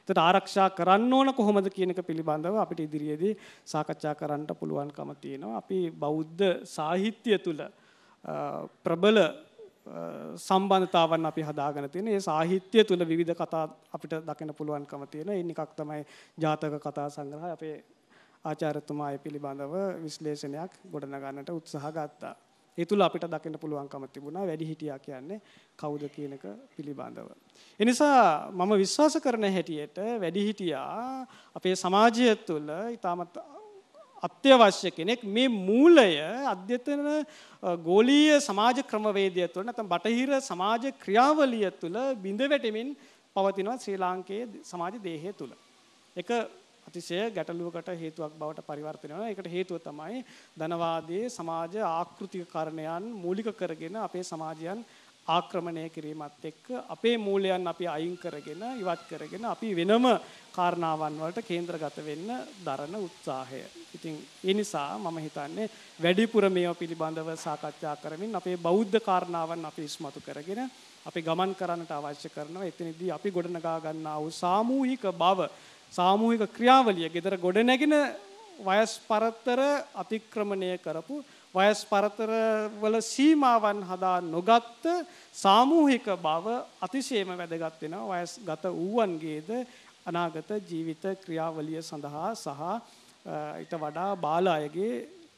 එතන ආරක්ෂා කරන්න ඕන කොහොමද කියන එක පිළිබඳව අපිට ඉදිරියේදී සාකච්ඡා කරන්න පුළුවන්කම තියෙනවා. අපි බෞද්ධ සාහිත්‍ය තුල ප්‍රබල සම්බන්ධතාවන් අපි හදාගෙන තියෙන ඒ සාහිත්‍ය තුළ විවිධ කතා අපිට දකින පුළුවන්කම තියෙන ඉන් එකක් තමයි ජාතක කතා සංග්‍රහය අපේ ආචාර්යතුමා ඒ පිළිබඳව විශ්ලේෂණයක් ගොඩනගන්නට උත්සාහ ගත්තා. ඒ තුල අපිට දකින්න පුළුවන්කම තිබුණා වැඩි හිටියා කියන්නේ කවුද කියනක පිළිබඳව. ඒ නිසා මම විශ්වාස කරන හැටියට වැඩි හිටියා අපේ සමාජය තුළ ඊටමත් අත්‍යවශ්‍ය කෙනෙක් මේ මූලය අධ්‍යතන ගෝලීය සමාජ ක්‍රමවේදය තුළ නැත්නම් බටහිර සමාජ ක්‍රියාවලිය තුළ බිඳ වැටෙමින් පවතිනවා ශ්‍රී ලාංකේය සමාජ දේහය තුළ. ඒක අතිශය ගැටලුවකට හේතුවක් බවට පරිවර්තනය වෙනවා. ඒකට හේතුව තමයි ධනවාදයේ සමාජ ආකෘතිකකරණයන් මූලික කරගෙන අපේ සමාජයන් ආක්‍රමණය කිරීමත් එක්ක අපේ මූලයන් අපි අයින් කරගෙන ඉවත් කරගෙන අපි වෙනම කාරණාවන් වලට කේන්ද්‍රගත වෙන්න දරන උත්සාහය. ඉතින් ඒ නිසා මම හිතන්නේ වැඩිපුර මේව පිළිබඳව සාකච්ඡා කරමින් අපේ බෞද්ධ කාරණාවන් අපි ඉස්මතු කරගෙන අපි ගමන් කරන්නට අවශ්‍ය කරනවා. එතනදී අපි ගොඩනගා ගන්නා වූ සාමූහික බව සාමූහික ක්‍රියාවලිය ගෙදර ගොඩනැගෙන වයස් පරතර අතික්‍රමණය කරපු වයස් පරතර වල සීමාවන් හදා නොගත්ත සාමූහික බව අතිශයම වැදගත් වෙනවා වයස්ගත වූවන්ගේද අනාගත ජීවිත ක්‍රියාවලිය සඳහා සහ ඊට වඩා බාල අයගේ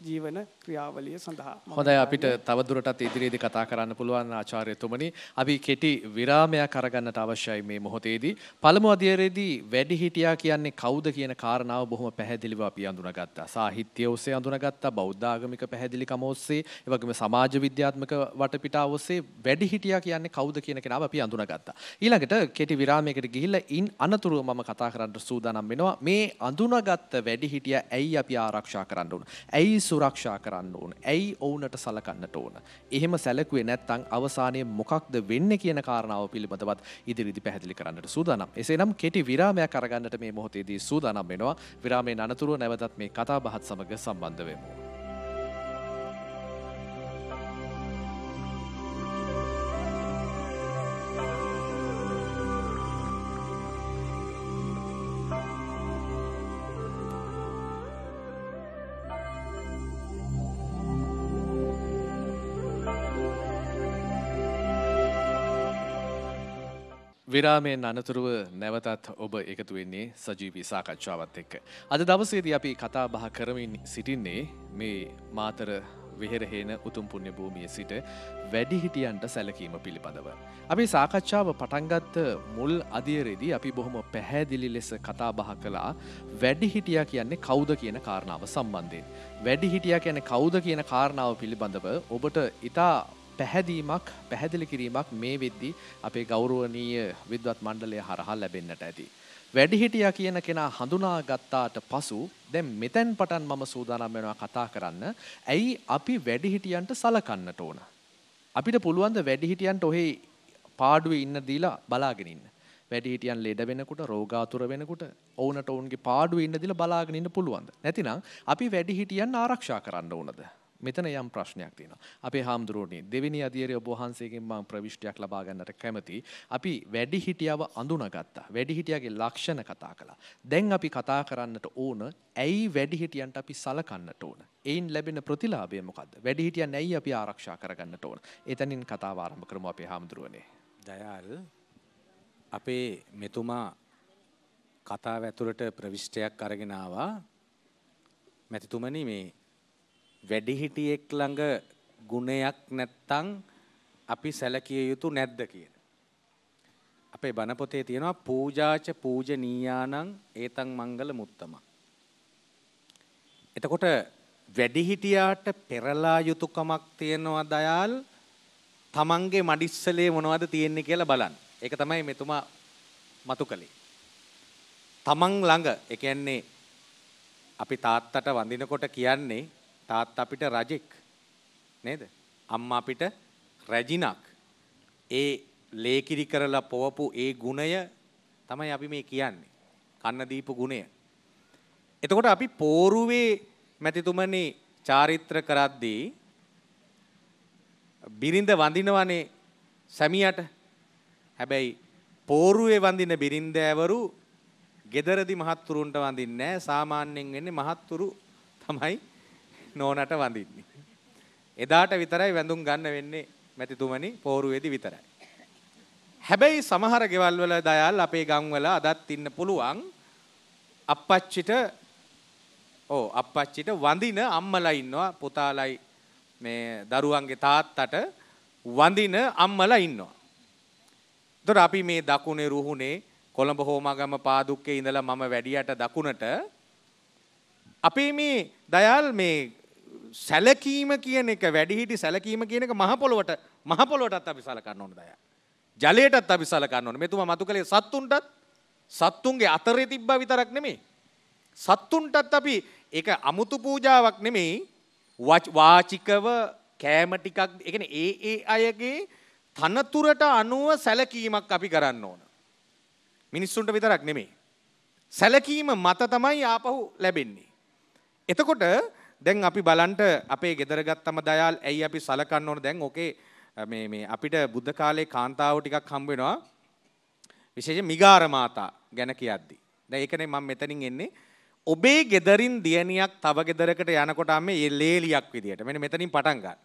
ජීවන ක්‍රියාවලිය සඳහා. හොඳයි අපිට තවදුරටත් ඉදිරියේදී කතා කරන්න පුළුවන් ආචාර්යතුමනි. අපි කෙටි විරාමයක් අරගන්නට අවශ්‍යයි මේ මොහොතේදී. පළමු අධ්‍යයනයේදී වැඩිහිටියා කියන්නේ කවුද කියන කාරණාව බොහොම පැහැදිලිව අපි අඳුනගත්තා. සාහිත්‍ය ඔස්සේ අඳුනගත්තා, බෞද්ධ ආගමික පැහැදිලිකම ඔස්සේ, ඒ වගේම සමාජ විද්‍යාත්මක වටපිටාව ඔස්සේ වැඩිහිටියා කියන්නේ කවුද කියන කෙනාව අපි අඳුනගත්තා. ඊළඟට කෙටි විරාමයකට ගිහිල්ලා ඉන් අනතුරුව මම කතා කරන්න සූදානම් වෙනවා. මේ අඳුනගත්ත වැඩිහිටියා ඇයි අපි ආරක්ෂා කරන්න ඕන? ඇයි සුරක්ෂා කරන්න කරන්න ඕන. ඇයි ඔවුනට සලකන්නට ඕන. එහෙම සැලකුවේ නැත්තං අවසානය මොකක්ද වෙන්න කියන කාරණාව පිළිබඳවත් ඉදිරිදි පැහැදිලි කරන්නට සූදානම්. එසේනම් කෙටි විරාමයක් කරගන්නට මේ මොහොතේදී සූදානම් වෙනවා. විරාමයෙන් අනතුරුව නැවතත් මේ කතා බහත් සමග සම්බන්ධ වෙමු. විරාමයෙන් අනතුරුව නැවතත් ඔබ එකතු වෙන්නේ සජීවී සාකච්ඡාවත් එක්ක. අද දවසේදී අපි කතා බහ කරමින් සිටින්නේ මේ මාතර වෙහෙරහේන උතුම් පුුණ්‍ය භූමිය සිට වැඩිහිටියන්ට සැලකීම පිළිබඳව. අපි සාකච්ඡාව පටන්ගත්ත මුල් අධියරෙදී අපි බොහොම පැහැදිලි ලෙස කතා බහ කලා වැඩිහිටිය කියන්නේ කෞද කියන කාරණාව සම්බන්ධයෙන්. වැඩිහිටිය කියන කෞද කියන කාරණාව පිළිබඳව ඔබට ඉතා පැහැදීමක් පැහැදිලි කිරීමක් මේ වෙද්දි අපේ ගෞරුවනීය විද්වත් මණ්ඩලය හරහා ලැබෙන්නට ඇති. වැඩිහිටියා කියන කෙනා හඳුනා ගත්තාට පසු දැන් මෙතැන් පටන් මම සූදානම් වෙනවා කතා කරන්න. ඇයි අපි වැඩිහිටියන්ට සලකන්නට ඕන? අපිට පුළුවන් ද වැඩිහිටියන්ට ඔහේ පාඩුවේ ඉන්න දීලා බලාගෙන ඉන්න. වැඩිහිටියන් ලෙඩ වෙනකොට රෝගාතුර වෙනකොට ඔවුනට ඔවුන්ගේ පාඩුවේ ඉන්න දීලා බලාගෙන ඉන්න පුළුවන්ද? නැතිනම් අපි වැඩිහිටියන් ආරක්ෂා කරන්න ඕනද? මෙතන යම් ප්‍රශ්නයක් තියෙනවා. අපේ හාමුදුරුවනේ දෙවෙනි අධීරයේ ඔබ වහන්සේගෙන් මම ප්‍රවිෂ්ටයක් ලබා ගන්නට කැමතියි. අපි වැඩිහිටියව අඳුනගත්තා. වැඩිහිටියාගේ ලක්ෂණ කතා කළා. දැන් අපි කතා කරන්නට ඕන ඇයි වැඩිහිටියන්ට අපි සලකන්නට ඕන? එයින් ලැබෙන ප්‍රතිලාභය මොකද්ද? වැඩිහිටියන් ඇයි අපි ආරක්ෂා කරගන්නට ඕන? එතනින් කතාව ආරම්භ කරමු අපේ හාමුදුරුවනේ. දයාල් අපේ මෙතුමා කතාව ඇතුළට ප්‍රවිෂ්ටයක් අරගෙන ආවා. මැතිතුමනි මේ වැඩිහිටියෙක් ළඟ ගුණයක් නැත්තං අපි සැලකිය යුතු නැද්ද කියන. අපේ බණපොතේ තියෙනවා පූජාච පූජනීයානං ඒතං මංගල මුත්තම. එතකොට වැඩිහිටියාට පෙරලා යුතුකමක් තියෙනවා දයාල් තමන්ගේ මඩිස්සලේ මොනවද තියෙන්නේ කියලා බලන්න. ඒක තමයි මෙතුමා මතු කළේ. තමන් ළඟ ඒ කියන්නේ අපි තාත්තට වඳිනකොට කියන්නේ තාත් අපිට රජෙක් නේද අම්ම අපිට රැජිනක් ඒ ලේකිරි කරලා පොවපු ඒ ගුණය තමයි අපි මේ කියන්නේ කන්න දීපු ගුණය එතකොට අපි පෝරුවේ මැතිතුමනි චාරිත්‍ර කරද්දී බිරිඳ වඳිනවනේ සැමියට හැබැයි පෝරුවේ වඳින බිරින්දෑවරු ගෙදරදි මහත්තුරුන්ට වඳින්නේ නැහැ සාමාන්‍යයෙන් වෙන්නේ මහත්තුරු තමයි නෝනට වඳින්නේ. එදාට විතරයි වැඳුම් ගන්න වෙන්නේ මැතිතුමනි පෝරුවේදී විතරයි. හැබැයි සමහර ගෙවල් වල දයාල් අපේ ගම්වල අදත් ඉන්න පුළුවන් අප්පච්චිට ඕ අප්පච්චිට වඳින අම්මලා ඉන්නවා පුතාලයි මේ දරුවන්ගේ තාත්තට වඳින අම්මලා ඉන්නවා. එතකොට අපි මේ දකුණේ රුහුණේ කොළඹ හෝමාගම පාදුක්කේ ඉඳලා මම වැඩියට දකුණට අපේ මේ දයාල් මේ සැලකීම කියන එක වැඩිහිටි සැලකීම කියන එක මහපොළොවට මහපොළොවටත් අපි සලකන්න ඕන දයා. ජලයටත් අපි සලකන්න ඕන. මෙතුමා මතු කළේ සත්තුන්ටත් සත්තුන්ගේ අතරේ තිබ්බා විතරක් නෙමෙයි. සත්තුන්ටත් අපි ඒක අමුතු පූජාවක් නෙමෙයි වාචිකව කෑම ටිකක් ඒ කියන්නේ ඒ ඒ අයගේ තනතුරට අනුව සැලකීමක් අපි කරන්න ඕන. මිනිස්සුන්ට විතරක් නෙමෙයි. සැලකීම මත තමයි ආපහු ලැබෙන්නේ. එතකොට දැන් අපි බලන්ට අපේ ගෙදරගත්තම දයාල් ඇයි අපි සලකන්න ඕන දැන් ඕකේ මේ මේ අපිට බුද්ධ කාලේ කාන්තාව ටිකක් හම්බ වෙනවා විශේෂයෙන් මිගාර මාතා ගැන කියද්දි. දැන් ඒකනේ මම මෙතනින් එන්නේ ඔබේ ගෙදරින් දියණියක් තව ගෙදරකට යනකොට මේ ලේලියක් විදියට. මෙන්න මෙතනින් පටන් ගන්න.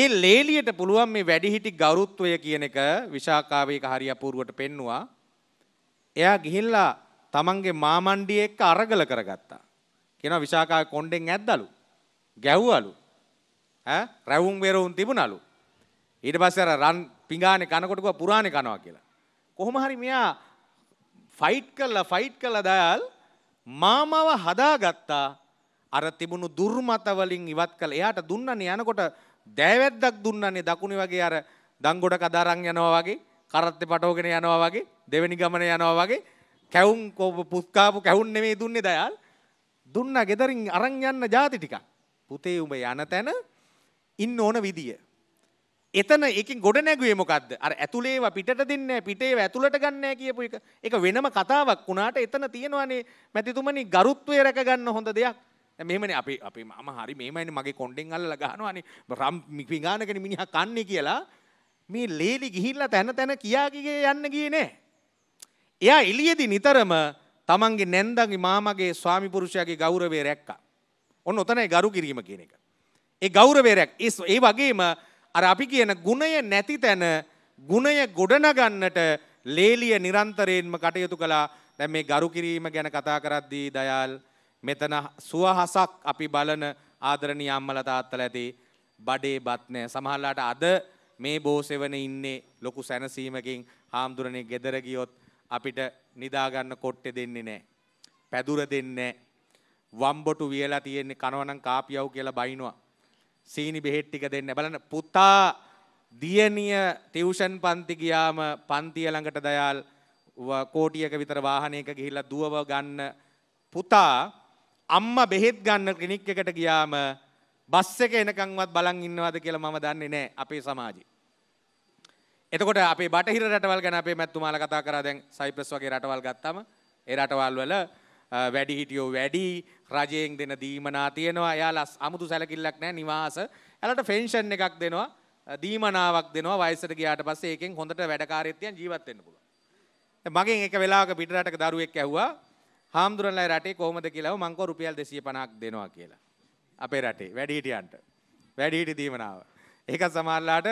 ඒ ලේලියට පුළුවන් මේ වැඩිහිටි ගෞරවත්වය කියන එක විශාකාවේක හරි අපූර්වට පෙන්නවා. එයා ගිහිල්ලා තමන්ගේ මාමණ්ඩිය එක්ක අරගල කරගත්තා. කියනවා විශාකා කොණ්ඩෙන් ඇද්දලු. ගැව්වලු. ඈ රැවුම් වෙරවුම් තිබුණලු. ඊට පස්සේ අර රන් පිඟානේ කනකොට ගියා පුරානේ කනවා කියලා. කොහොම හරි මෙයා ෆයිට් කළා ෆයිට් කළා දයාල් මාමව හදාගත්තා. අර තිබුණු දුර්මත වලින් ඉවත් කළා. එයාට දුන්නනේ යනකොට දෑවැද්දක් දුන්නනේ දකුණේ වගේ අර දංගොඩ කදාරන් යනවා වගේ කරත්තේ පටවගෙන යනවා වගේ දෙවෙනි ගමන යනවා වගේ කැවුම් පුස්කාපු කැවුම් නෙමේ දුන්නේ දයාල් දුන්න ගෙදරින් අරං යන්න ජාති ටිකක්. පුතේ උඹ යන තැන ඉන්න ඕන විදිය. එතන ඒකින් ගොඩ නැගුවේ මොකද්ද? අර ඇතුලේව පිටට දෙන්නේ පිටේව ඇතුලට ගන්නෑ කියපු එක. ඒක වෙනම කතාවක් වුණාට එතන තියෙනවානේ මැතිතුමනි ගරුත්වය රැක ගන්න හොඳ දෙයක්. මෙමනේ අපි අපි මම හරි මේමයිනේ මගේ කොණ්ඩෙන් අල්ලලා ගහනවානේ රම් පිඟානකනේ මිනිහා කන්නේ කියලා මේ ලේලි ගිහිල්ලා තැන තැන කියාගිගේ යන්න ගියේ නෑ. එයා එළියේදී නිතරම තමන්ගේ නැන්දගේ මාමගේ ස්වාමිපුරුෂයාගේ ගෞරවය රැක්කා. ඔන්න ඔතනයි ගරු කිරීම කියන එක. ඒ ගෞරවය රැක් ඒ වගේම අර අපි කියන ගුණය නැති තැන ගුණය ගොඩනගන්නට ලේලිය නිරන්තරයෙන්ම කටයුතු කළා. දැන් මේ ගරු කිරීම ගැන කතා කරද්දී දයාල් මෙතන සුවහසක් අපි බලන ආදරණීය අම්මලා තාත්තලා ඇති බඩේ බත් නැහැ. සමහරලාට අද මේ බෝසෙවන ඉන්නේ ලොකු සැනසීමකින් හාමුදුරනේ ගෙදර ගියොත් අපිට නිදාගන්න කොට්ටෙ දෙන්නේ නෑ. පැදුර දෙන්නේ වම්බොටු වියලා තියෙන්නේ කනවනම් කාපියව් කියලා බයිනවා. සීනි බෙහෙත් ටික දෙන්න බලන්න පුතා දියණිය ටියුෂන් පන්ති ගියාම පන්තිය ළඟට දයාල් කෝටියක විතර වාහනයක ගිහිල්ලා දුවව ගන්න පුතා අම්මා බෙහෙත් ගන්න ක්ලිනික් එකට ගියාම බස් එක එනකන්වත් බලන් ඉන්නවද කියලා මම දන්නේ නැහැ අපේ සමාජේ එතකොට අපේ බටහිර රටවල් ගැන අපේ මැතිතුමාලා කතා කරා දැන් සයිප්‍රස් වගේ රටවල් ගත්තම ඒ රටවල් වල වැඩි හිටියෝ වැඩි රජයෙන් දෙන දීමනා තියෙනවා. එයාලා අමුතු සැලකිල්ලක් නැහැ නිවාස. එයාලට පෙන්ෂන් එකක් දෙනවා. දීමනාවක් දෙනවා. වයසට ගියාට පස්සේ ඒකෙන් හොඳට වැඩකාරීත්වයෙන් ජීවත් වෙන්න පුළුවන්. මගෙන් එක වෙලාවක පිටරටක දරුවෙක් ඇහුවා හාමුදුරන්ලා රටේ කොහොමද කියලා මංකෝ රුපියල් 250ක් දෙනවා කියලා. අපේ රටේ වැඩි හිටියන්ට. වැඩි හිටි දීමනාව. ඒක සමහරලාට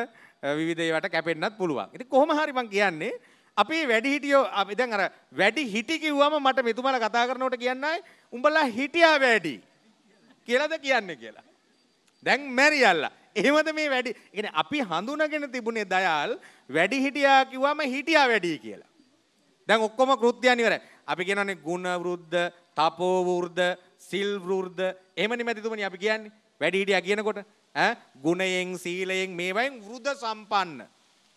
විවිධයට කැපෙන්න්නත් පුළුවන් ඉති කොහොම හරි මං කියන්නේ අපි වැඩිහිටියෝ අපි දැන් අර වැඩි හිටි කිව්වම මට මෙතුමල කතා කරනවට කියන්නයි උඹලා හිටියා වැඩි කියලාද කියන්නේ කියලා දැන් මැරියල්ලා එහෙමද මේ වැඩි ගෙන අපි හඳුනගෙන තිබුණේ දයාල් වැඩි හිටියා කිව්වම හිටියා වැඩි කියලා. දැන් ඔක්කොම කෘත්‍යයන් ඉවරයි. අපි කියනවානේ ගුණ වෘද්ධ, තපෝ වෘද්ධ, සිල් වෘද්ධ එහෙමනේ මැතිතුමනි අපි කියන්නේ. වැඩි හිටියා කියනකොට ගුණයෙන් සීලයෙන් මේවයින් වෘද සම්පන්න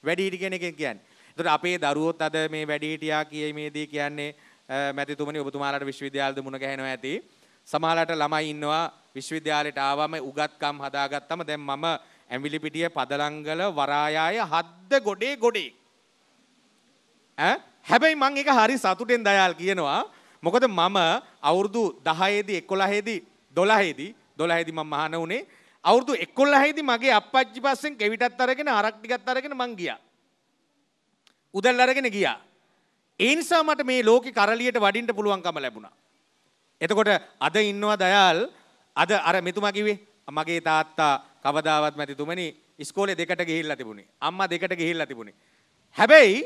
වැඩිහිටි කෙනෙක් කියන්නේ. එතකොට අපේ දරුවොත් අද මේ වැඩිහිටියා කියයි මේදී කියන්නේ මැතිතුමනි ඔබතුමාලාට විශ්වවිද්‍යාලද මුණ ගැහෙනවා ඇති. සමහරලාට ළමයි ඉන්නවා විශ්වවිද්‍යාලයට ආවම උගත්කම් හදාගත්තම දැන් මම ඇඹිලිපිටිය පදලංගල වරායාය හද්ද ගොඩේ ගොඩේ. ඈ හැබැයි මං ඒක හරි සතුටෙන් දයාල් කියනවා. මොකද මම අවුරුදු 10 දී 11 දී 12 දී 12 දී මම මහාන උනේ අවුරදු එක්කොල්ල හැදි මගේ අපච්චි පස්සෙන් කෙවිටත් අරගෙන අරක්ටිගත් අරගෙන මං ගිය. උදල් අරගෙන ගියා. ඒනිසා මට මේ ලෝකෙ කරලියට වඩින්ට පුළුවන්කම ලැබුණා. එතකොට අද ඉන්නවා දයාල් අද අර මෙතුමකිවේ මගේ තාත්තා කවදාවත් මැතිතුමනි ස්කෝලේ දෙකට ගිහිල්ලා තිබුණේ අම්මා දෙකට ගිහිල්ලා තිබුණේ. හැබැයි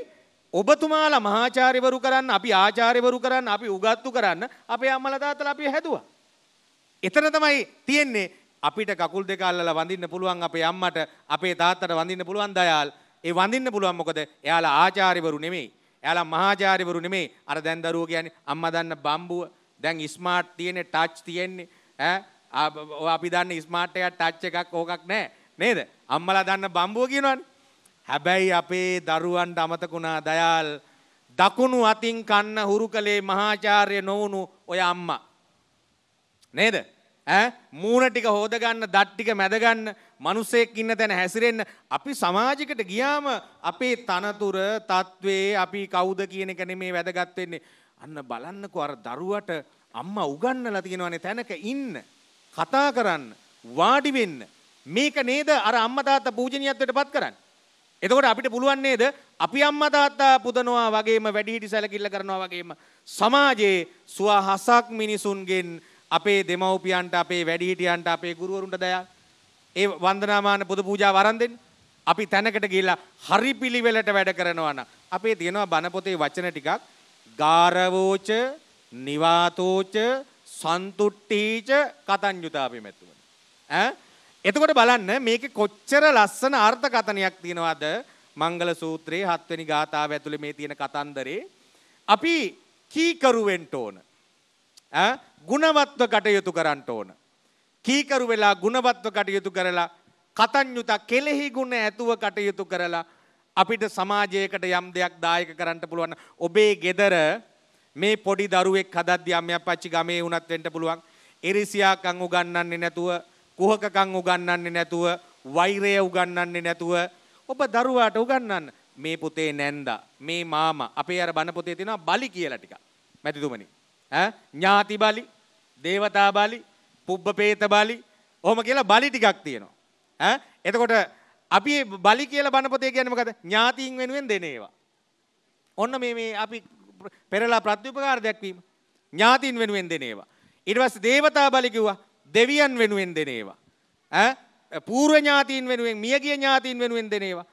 ඔබතුමාලා මහාචාරිවරු කරන්න අපි ආචාරිවරු කරන්න අපි උගත්තු කරන්න අපේ අම්මලා තාත්තලා අපි හැදුවා. එතන තමයි තියෙන්නේ අපිට කකුල් දෙක අල්ලලා වඳින්න පුළුවන් අපේ අම්මට අපේ තාත්තට වඳින්න පුළුවන් දයාල් ඒ වඳින්න පුළුවන් මොකද එයාලා ආචාර්යවරු නෙමෙයි එයාලා මහාචාර්යවරු නෙමෙයි අර දැන් දරුවෝ කියන්නේ අම්මා දන්න බම්බුව දැන් ස්මාර්ට් තියෙන්නේ ටච් තියෙන්නේ ඈ අපි දන්න ස්මාර්ට් එකක් ටච් එකක් ඕකක් නැහැ නේද අම්මලා දන්න බම්බුව කියනවනේ හැබැයි අපේ දරුවන්ට අමතකුණා දයාල් දකුණු අතින් කන්න හුරු කළේ මහාචාර්ය නොවුණු ඔය අම්මා නේද ඈ මූණ ටික හොද ගන්න, දත් ටික මැද ගන්න, මිනිසෙක් ඉන්න තැන හැසිරෙන්න අපි සමාජයකට ගියාම අපේ තනතුර, తත්වේ අපි කවුද කියන එක නෙමේ වැදගත් වෙන්නේ. අන්න බලන්නකෝ අර දරුවට අම්මා උගන්නලා තියෙනවානේ තැනක ඉන්න, කතා කරන්න, වාඩි වෙන්න. මේක නේද අර අම්මා තාත්තා පූජනීයත්වයට පත් කරන්නේ. එතකොට අපිට පුළුවන් නේද අපි අම්මා තාත්තා පුදනවා වගේම වැඩිහිටි සැලකිල්ල කරනවා වගේම සමාජයේ සුවහසක් මිනිසුන්ගෙන් අපේ දෙමව්පියන්ට අපේ වැඩිහිටියන්ට අපේ ගුරුවරුන්ට දයා ඒ වන්දනාමාන පුද පූජා වරන් දෙන්න. අපි තැනකට ගිහිල්ලා හරි පිළිවෙලට වැඩ කරනවා නම් අපේ තියෙනවා බණ පොතේ වචන ටිකක් ගාරවෝච නිවාතෝච සන්තුට්ඨීච කතඤ්ඤුතාපිමෙතුමන. ඈ එතකොට බලන්න මේකේ කොච්චර ලස්සන අර්ථකථනයක් තියෙනවද මංගල සූත්‍රයේ හත්වෙනි ගාථාව ඇතුලේ මේ තියෙන කතන්දරේ අපි කීකරු වෙන්න ඕන. ගුණවත්ව කටයුතු කරන්න ඕන. කීකරු වෙලා ගුණවත්ව කටයුතු කරලා කතඤ්යුතා කෙලෙහි ගුණ ඇතුව කටයුතු කරලා අපිට සමාජයකට යම් දෙයක් දායක කරන්න පුළුවන්. ඔබේ ගෙදර මේ පොඩි දරුවෙක් හදද්දී අම්මයා පච්චි ගමේ වුණත් වෙන්න පුළුවන්. ඉරිසියාකම් උගන්වන්නේ නැතුව, කුහකකම් උගන්වන්නේ නැතුව, වෛරය උගන්වන්නේ නැතුව ඔබ දරුවාට උගන්වන්න මේ පුතේ නැන්දා, මේ මාමා, අපේ අර බණ පොතේ තියෙනවා බලි කියලා ටිකක්. මැතිතුමනි ඥාති බලි, දේවතා බලි, පුබ්බපේත බලි, ඔහොම කියලා බලි ටිකක් තියෙනවා. ඈ එතකොට අපි බලි කියලා බණ පොතේ කියන්නේ මොකද? ඥාතීන් වෙනුවෙන් දෙන ඒවා. ඔන්න මේ මේ අපි පෙරලා ප්‍රතිඋපකාර දැක්වීම. ඥාතීන් වෙනුවෙන් දෙන ඒවා. ඊට පස්සේ දේවතා බලි කිව්වා දෙවියන් වෙනුවෙන් දෙන ඒවා. ඈ පූර්ව ඥාතීන් වෙනුවෙන් මියගිය ඥාතීන් වෙනුවෙන් දෙන ඒවා.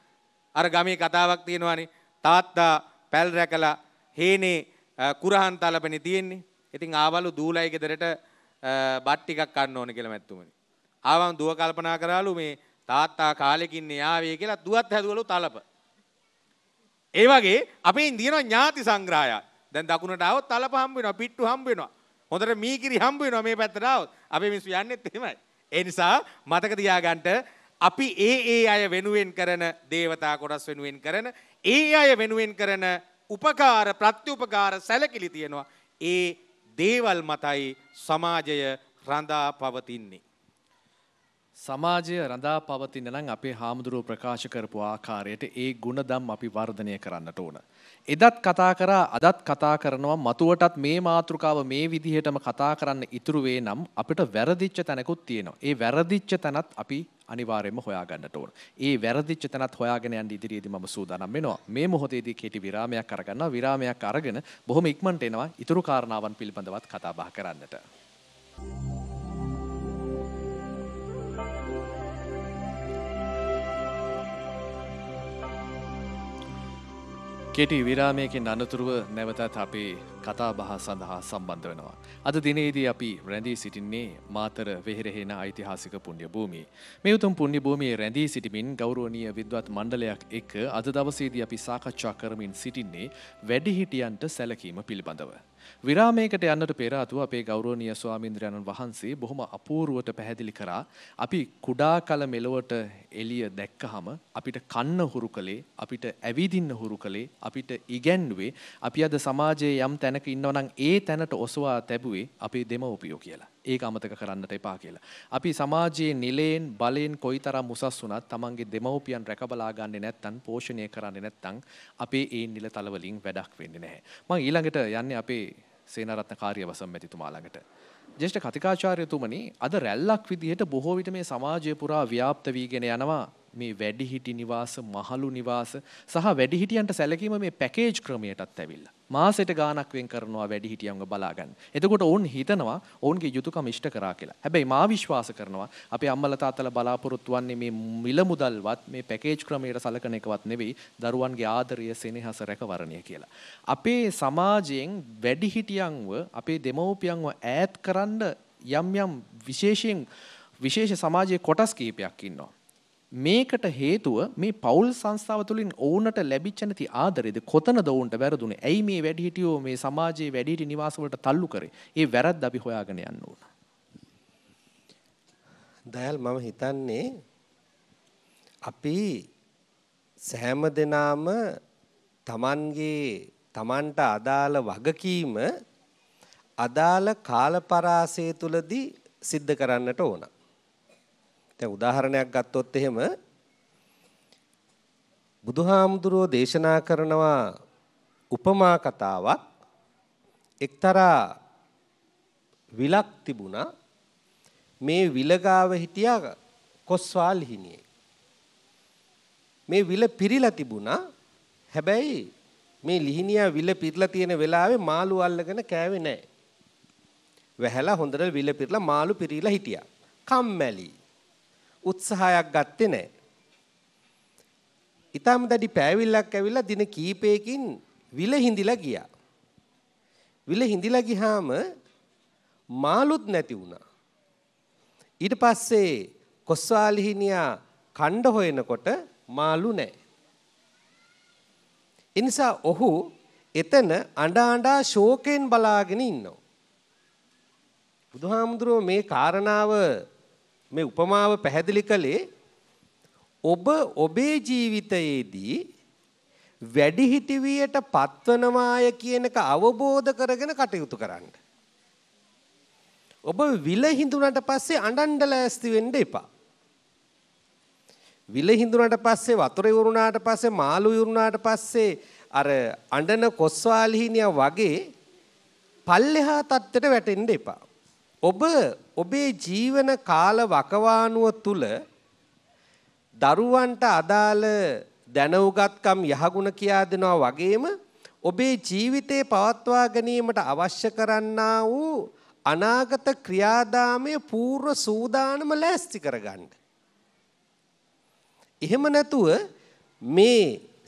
අර ගමේ කතාවක් තියෙනවානේ. තාත්තා පැල් රැකලා හේනේ කුරහන් තලපනේ තියෙන්නේ. ඉතින් ආවලු දූලයි ගෙදරට බත් ටිකක් කන්න ඕන කියලා මැත්තුමනේ. ආවම දුව කල්පනා කරාලු මේ තාත්තා කාලෙකින් ආවේ කියලා දුවත් හැදුවලු තලප. ඒ වගේ අපේ ඉන්දියන ඥාති සංග්‍රහය. දැන් දකුණට આવොත් තලප හම්බ වෙනවා, පිට්ටු හම්බ වෙනවා. හොඳට මීකිරි හම්බ වෙනවා මේ පැත්තට આવොත්. අපේ මිනිස්සු යන්නේත් එහෙමයි. ඒ නිසා මතක තියාගන්න අපි ඒ ඒ අය වෙනුවෙන් කරන දේවතා කොටස් වෙනුවෙන් කරන ඒ අය වෙනුවෙන් කරන උපකාර ප්‍රත්‍යඋපකාර සැලකිලි තියෙනවා. ඒ දේවල් මතයි සමාජය රඳා පවතින්නේ. සමාජය රඳා පවතින නම් අපේ හාමුදුරුව ප්‍රකාශ කරපු ආකාරයට ඒ ಗುಣදම් අපි වර්ධනය කරන්නට ඕන. එදත් කතා කරා අදත් කතා කරනවා මතුවටත් මේ මාතෘකාව මේ විදිහටම කතා කරන්න ඉතුරු වේ නම් අපිට වැරදිච්ච තැනකුත් තියෙනවා. ඒ වැරදිච්ච තැනත් අපි අනිවාර්යයෙන්ම හොයාගන්නට ඕන. ඒ වැරදිච්ච තැනත් හොයාගෙන යන්න ඉදිරියේදී මම සූදානම් වෙනවා. මේ මොහොතේදී කෙටි විරාමයක් අරගන්නවා. විරාමයක් අරගෙන බොහොම ඉක්මනට එනවා ඉතුරු කාරණාවන් පිළිබඳවත් කතා බහ කරන්නට. Thank you. කෙටි විරාමයකින් අනතුරුව නැවතත් අපේ කතාබහ සඳහා සම්බන්ධ වෙනවා. අද දිනේදී අපි රැඳී සිටින්නේ මාතර වෙහෙරහෙන ඓතිහාසික පුණ්‍ය භූමියේ. මේ උතුම් පුණ්‍ය භූමියේ රැඳී සිටිමින් ගෞරවනීය විද්වත් මණ්ඩලයක් එක්ක අද දවසේදී අපි සාකච්ඡා කරමින් සිටින්නේ වැඩිහිටියන්ට සැලකීම පිළිබඳව. විරාමයකට යන්නට පෙර අතුව අපේ ගෞරවනීය ස්වාමීන්ද්‍රයන්න් වහන්සේ බොහොම අපූර්වට පැහැදිලි කරා අපි කුඩා කල මෙලොවට එළිය දැක්කහම අපිට කන්න හුරු කළේ අපිට ඇවිදින්න හුරු කළේ අපිට ඉගැන්ුවේ අපි අද සමාජයේ යම් තැනක ඉන්නවා නම් ඒ තැනට ඔසවා තැබුවේ අපේ දෙමව්පියෝ කියලා ඒක අමතක කරන්නට එපා කියලා. අපි සමාජයේ නිලයෙන් බලයෙන් කොයිතරම් උසස් වුණත් Tamanගේ දෙමව්පියන් රැකබලා ගන්නේ නැත්නම් පෝෂණය කරන්නේ නැත්නම් අපේ ඒ නිල තලවලින් වැඩක් වෙන්නේ නැහැ. මම ඊළඟට යන්නේ අපේ සේනාරත්න කාර්යවසම් මැතිතුමා ළඟට. ජේෂ්ඨ කතිකාචාර්යතුමනි අද රැල්ලක් විදිහට බොහෝ විට මේ සමාජය පුරා ව්‍යාප්ත වීගෙන යනවා මේ වැඩිහිටි නිවාස මහලු නිවාස සහ වැඩිහිටියන්ට සැලකීම මේ පැකේජ් ක්‍රමයටත් ඇවිල්ලා. මාසෙට ගාණක් වෙන් කරනවා වැඩිහිටියන්ව බලා ගන්න. එතකොට ඔවුන් හිතනවා ඔවුන්ගේ යුතුයකම ඉෂ්ට කරා කියලා. හැබැයි මා විශ්වාස කරනවා අපේ අම්මලා තාත්තලා බලාපොරොත්තු වන්නේ මේ මිල මුදල්වත් මේ පැකේජ් ක්‍රමයට සලකන එකවත් නෙවෙයි දරුවන්ගේ ආදරය සෙනෙහස රැකවරණය කියලා. අපේ සමාජයෙන් වැඩිහිටියන්ව අපේ දෙමව්පියන්ව ඈත් කරන්න යම් යම් විශේෂයෙන් විශේෂ සමාජයේ කොටස් කීපයක් ඉන්නවා. මේකට හේතුව මේ පවුල් සංස්ථාව තුළින් ඔවුනට ලැබිච්ච නැති ආදරේද කොතනද ඔවුන්ට වැරදුනේ? ඇයි මේ වැඩිහිටියෝ මේ සමාජයේ වැඩිහිටි නිවාස වලට තල්ලු කරේ? ඒ වැරද්ද අපි හොයාගෙන යන්න ඕන. දයල් මම හිතන්නේ අපි සෑම දිනාම Tamanගේ Tamanට අදාළ වගකීම අදාළ කාලපරාසය තුලදී සිද්ධ කරන්නට ඕනා. දැන් උදාහරණයක් ගත්තොත් එහෙම බුදුහාමුදුරෝ දේශනා කරනවා උපමා කතාවක් එක්තරා විලක් තිබුණා මේ විලගාව හිටියා කොස්වාල්හිණියේ මේ විල පිරීලා තිබුණා හැබැයි මේ ලිහිණියා විල පිරලා තියෙන වෙලාවේ මාළු අල්ලගෙන කෑවේ නැහැ. වැහැලා හොඳට විල පිරලා මාළු පිරීලා හිටියා. කම්මැලි. උත්සාහයක් ගත්තේ නැහැ. ඊටම දැඩි පෑවිල්ලක් ඇවිල්ලා දින කීපයකින් විල හිඳිලා ගියා. විල හිඳිලා ගියාම මාළුත් නැති වුණා. ඊට පස්සේ කොස්වාලිහිනියා කණ්ඩ හොයනකොට මාළු නැහැ. එනිසා ඔහු එතන අඬා අඬා ශෝකයෙන් බලාගෙන ඉන්නවා. බුදුහාමුදුරුවෝ මේ කාරණාව මේ උපමාව පැහැදිලි කළේ ඔබ ඔබේ ජීවිතයේදී වැඩිහිටිවියට පත්වනවාය කියනක අවබෝධ කරගෙන කටයුතු කරන්න. ඔබ විල හිඳුනට පස්සේ අඬන්න ලෑස්ති වෙන්න එපා. විල හිඳුනට පස්සේ වතුර ඉවුරුනාට පස්සේ මාළු ඉවුරුනාට පස්සේ අර අඬන කොස්වාලිහිනියා වගේ පල්ලෙහා තත්ත්වයට වැටෙන්න එපා. ඔබ ඔබේ ජීවන කාල වකවානුව තුල දරුවන්ට අදාළ දැනුගත්කම් යහගුණ කියා දෙනවා වගේම ඔබේ ජීවිතේ පවත්වා ගැනීමට අවශ්‍ය කරන්නා වූ අනාගත ක්‍රියාදාමයේ පූර්ව සූදානම ලෑස්ති කරගන්න. එහෙම නැතුව මේ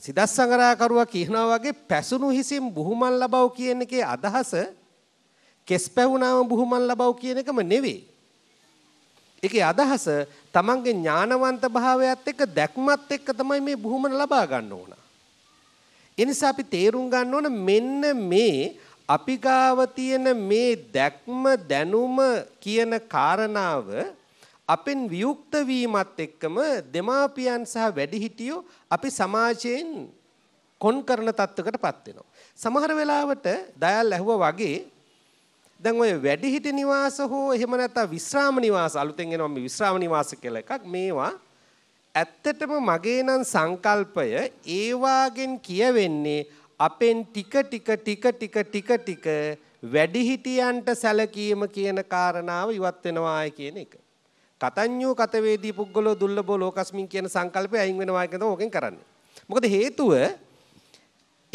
සිදස්සඟරාකරුවා කියනවා වගේ පැසුණු හිසින් බුහුමල් ලබව කියන එකේ අදහස කෙස් පැහුණාම බුහුමන් ලබව කියන එකම නෙවෙයි. ඒකේ අදහස තමන්ගේ ඥානවන්ත භාවයත් එක්ක දැක්මත් එක්ක තමයි මේ බුහුමන ලබා ගන්න ඕන. ඒ නිසා අපි තේරුම් ගන්න ඕන මෙන්න මේ අපි ගාව තියෙන මේ දැක්ම දැනුම කියන කාරණාව අපෙන් වියුක්ත වීමත් එක්කම දෙමාපියන් සහ වැඩිහිටියෝ අපි සමාජයෙන් කොන් කරන තත්ත්වකටපත් වෙනවා. සමහර වෙලාවට දයල් ඇහුවා වගේ දැන් ඔය වැඩිහිටි නිවාස හෝ එහෙම නැත්නම් විශ්‍රාම නිවාස අලුතෙන් එනවා මේ විශ්‍රාම නිවාස කියලා එකක් මේවා ඇත්තටම මගේ නම් සංකල්පය ඒ වාගෙන් කියවෙන්නේ අපෙන් ටික ටික ටික ටික ටික ටික වැඩිහිටියන්ට සැලකීම කියන කාරණාව ඉවත් වෙනවායි කියන එක. කතඤ්ඤෝ කතවේදී පුද්ගලෝ දුර්ලභෝ ලෝකස්මින් කියන සංකල්පය අයින් වෙනවා කියන දේ ඕකෙන් කරන්නේ. මොකද හේතුව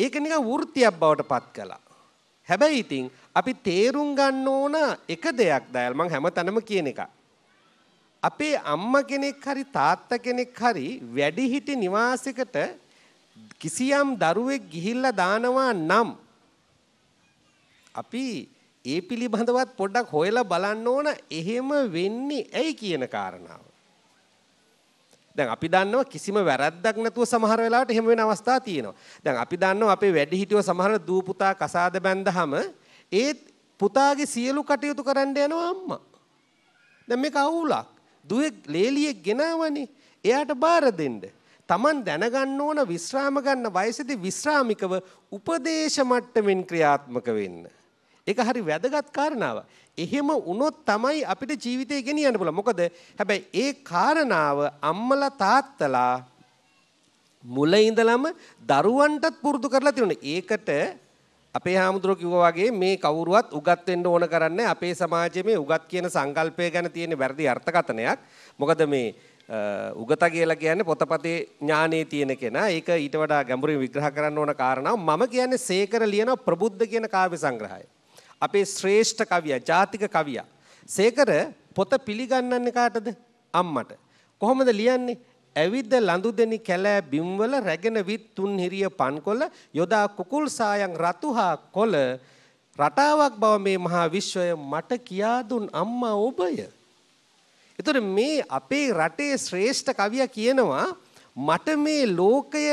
ඒක නිකන් වෘත්තියක් බවට පත් කළා. හැබැයි ඉතින් අපි තේරුම් ගන්න ඕන එක දෙයක් දයල් මං හැමතැනම කියන එක. අපේ අම්මා කෙනෙක් හරි තාත්තා කෙනෙක් හරි වැඩිහිටි නිවාසයකට කිසියම් දරුවෙක් ගිහිල්ලා දානවා නම් අපි ඒ පිළිබඳවත් පොඩ්ඩක් හොයලා බලන්න ඕන එහෙම වෙන්නේ ඇයි කියන කාරණාව. දැන් අපි දන්නවා කිසිම වැරද්දක් නැතුව සමහර වෙලාවට එහෙම වෙන අවස්ථා තියෙනවා. දැන් අපි දන්නවා අපේ වැඩිහිටියෝ සමහර දූපුතා කසාද බැන්දහම ඒත් පුතාගේ සියලු කටයුතු කරන්න යනවා අම්මා. දැන් මේක අවුලක්. දුවෙක් ලේලියෙක් ගෙනාවනේ. එයාට බාර දෙන්න. Taman දැනගන්න ඕන විශ්‍රාම ගන්න වයසේදී විශ්‍රාමිකව උපදේශ මට්ටමින් ක්‍රියාත්මක වෙන්න. ඒක හරි වැදගත් කාරණාවක්. එහෙම වුණොත් තමයි අපිට ජීවිතේ ගෙනියන්න පුළුවන්. මොකද හැබැයි ඒ කාරණාව අම්මලා තාත්තලා මුල ඉඳලම දරුවන්ටත් පුරුදු කරලා තියෙනවා. ඒකට අපේ හාමුදුරුවෝ කිව්වා වගේ මේ කවුරුවත් උගත් වෙන්න ඕන කරන්නේ අපේ සමාජයේ මේ උගත් කියන සංකල්පය ගැන තියෙන වැරදි අර්ථකථනයක්. මොකද මේ උගත කියලා කියන්නේ පොතපතේ ඥානයේ තියෙන කෙනා. ඒක ඊට වඩා ගැඹුරින් විග්‍රහ කරන්න ඕන කාරණා. මම කියන්නේ සේකර ලියන ප්‍රබුද්ධ කියන කාව්‍ය සංග්‍රහය. අපේ ශ්‍රේෂ්ඨ කවියා, ජාතික කවියා. සේකර පොත පිළිගන්නන්නේ කාටද? අම්මට. කොහොමද ලියන්නේ? ඇවිද ලඳු දෙනි කැලෑ බිම්වල රැගෙන විත් තුන් හිරිය පන්කොළ යොදා කුකුල් සායන් රතුහා කොළ රටාවක් බව මේ මහා විශ්වය මට කියා දුන් අම්මා ඔබය. ඒතර මේ අපේ රටේ ශ්‍රේෂ්ඨ කවියා කියනවා මට මේ ලෝකය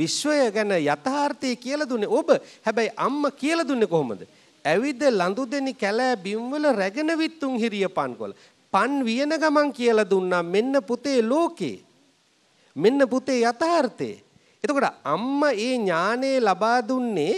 විශ්වය ගැන යථාර්ථය කියලා දුන්නේ ඔබ. හැබැයි අම්මා කියලා දුන්නේ කොහොමද? ඇවිද ලඳු දෙනි කැලෑ බිම්වල රැගෙන විත්තුන් හිරිය පන්කොළ. පන් වියන ගමන් කියලා දුන්නා මෙන්න පුතේ ලෝකේ. මෙන්න පුතේ යථාර්ථය. එතකොට අම්මා ඒ ඥානය ලබා දුන්නේ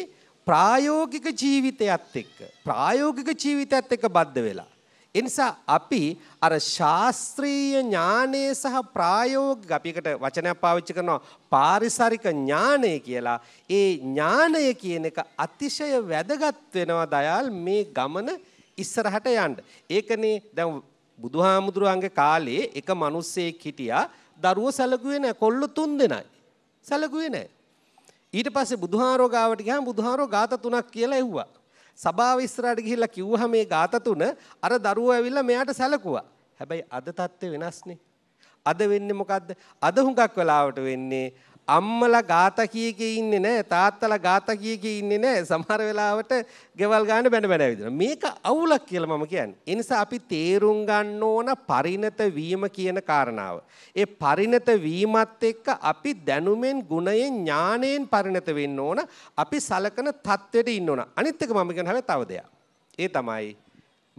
ප්‍රායෝගික ජීවිතයත් එක්ක ප්‍රායෝගික ජීවිතයත් එක්ක බද්ධ වෙලා. ඒ නිසා අපි අර ශාස්ත්‍රීය ඥානය සහ ප්‍රායෝගික අපිකට වචනයක් පාවිච්චි කරනවා පාරිසරික ඥානය කියලා. ඒ ඥානය කියන එක අතිශය වැදගත් වෙනවා දයාල් මේ ගමන ඉස්සරහට යන්න. ඒකනේ දැන් බුදුහාමුදුරන්ගේ කාලේ එක මිනිස්සෙක් හිටියා දරුවෝ සැලකුවේ නැහැ. කොල්ලෝ තුන් දෙනයි. සැලකුවේ නැහැ. ඊට පස්සේ බුදුහාරෝ ගාවට ගියාම බුදුහාරෝ ગાත තුනක් කියලා එව්වා. සභාව ඉස්සරහට ගිහිල්ලා කිව්වා මේ ગાත තුන අර දරුවෝ ඇවිල්ලා මෙයාට සැලකුවා. හැබැයි අද தත්ත්වය වෙනස්නේ. අද වෙන්නේ මොකද්ද? අද හුඟක් වෙලාවට වෙන්නේ අම්මලා ગાත කිය කිය ඉන්නේ නැහැ තාත්තලා ગાත කිය කිය ඉන්නේ නැහැ සමහර වෙලාවට ගෙවල් ගන්න බැන බැන විදින මේක අවුලක් කියලා මම කියන්නේ ඒ නිසා අපි තේරුම් ගන්න ඕන පරිණත වීම කියන කාරණාව ඒ පරිණත වීමත් එක්ක අපි දැනුමෙන් ගුණයෙන් ඥාණයෙන් පරිණත වෙන්න ඕන අපි සලකන தത്വෙට ඉන්න ඕන අනිත් එක මම කියන හැබැයි තව දෙයක් ඒ තමයි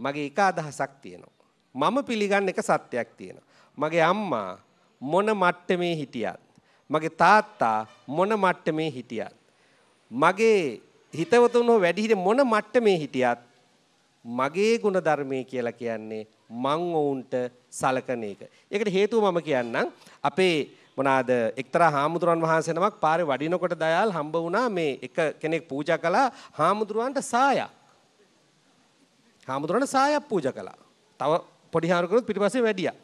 මගේ එක අදහසක් තියෙනවා මම පිළිගන්න එක සත්‍යයක් තියෙනවා මගේ අම්මා මොන මට්ටමේ හිටියත් මගේ තාත්තා මොන මට්ටමේ හිටියත් මගේ හිතවතුන් හෝ වැඩිහිටි මොන මට්ටමේ හිටියත් මගේ ಗುಣධර්මයේ කියලා කියන්නේ මං ඔවුන්ට සලකන එක. ඒකට හේතුව මම කියන්නම් අපේ මොනාද එක්තරා හාමුදුරන් වහන්සේ නමක් පාරේ වඩිනකොට දයාල් හම්බ වුණා මේ එක කෙනෙක් පූජා කළා හාමුදුරුවන්ට සායක්. හාමුදුරන්ට සායක් පූජා කළා. තව පොඩි හාමුදුරුවෝ පිටිපස්සේ වැඩියා.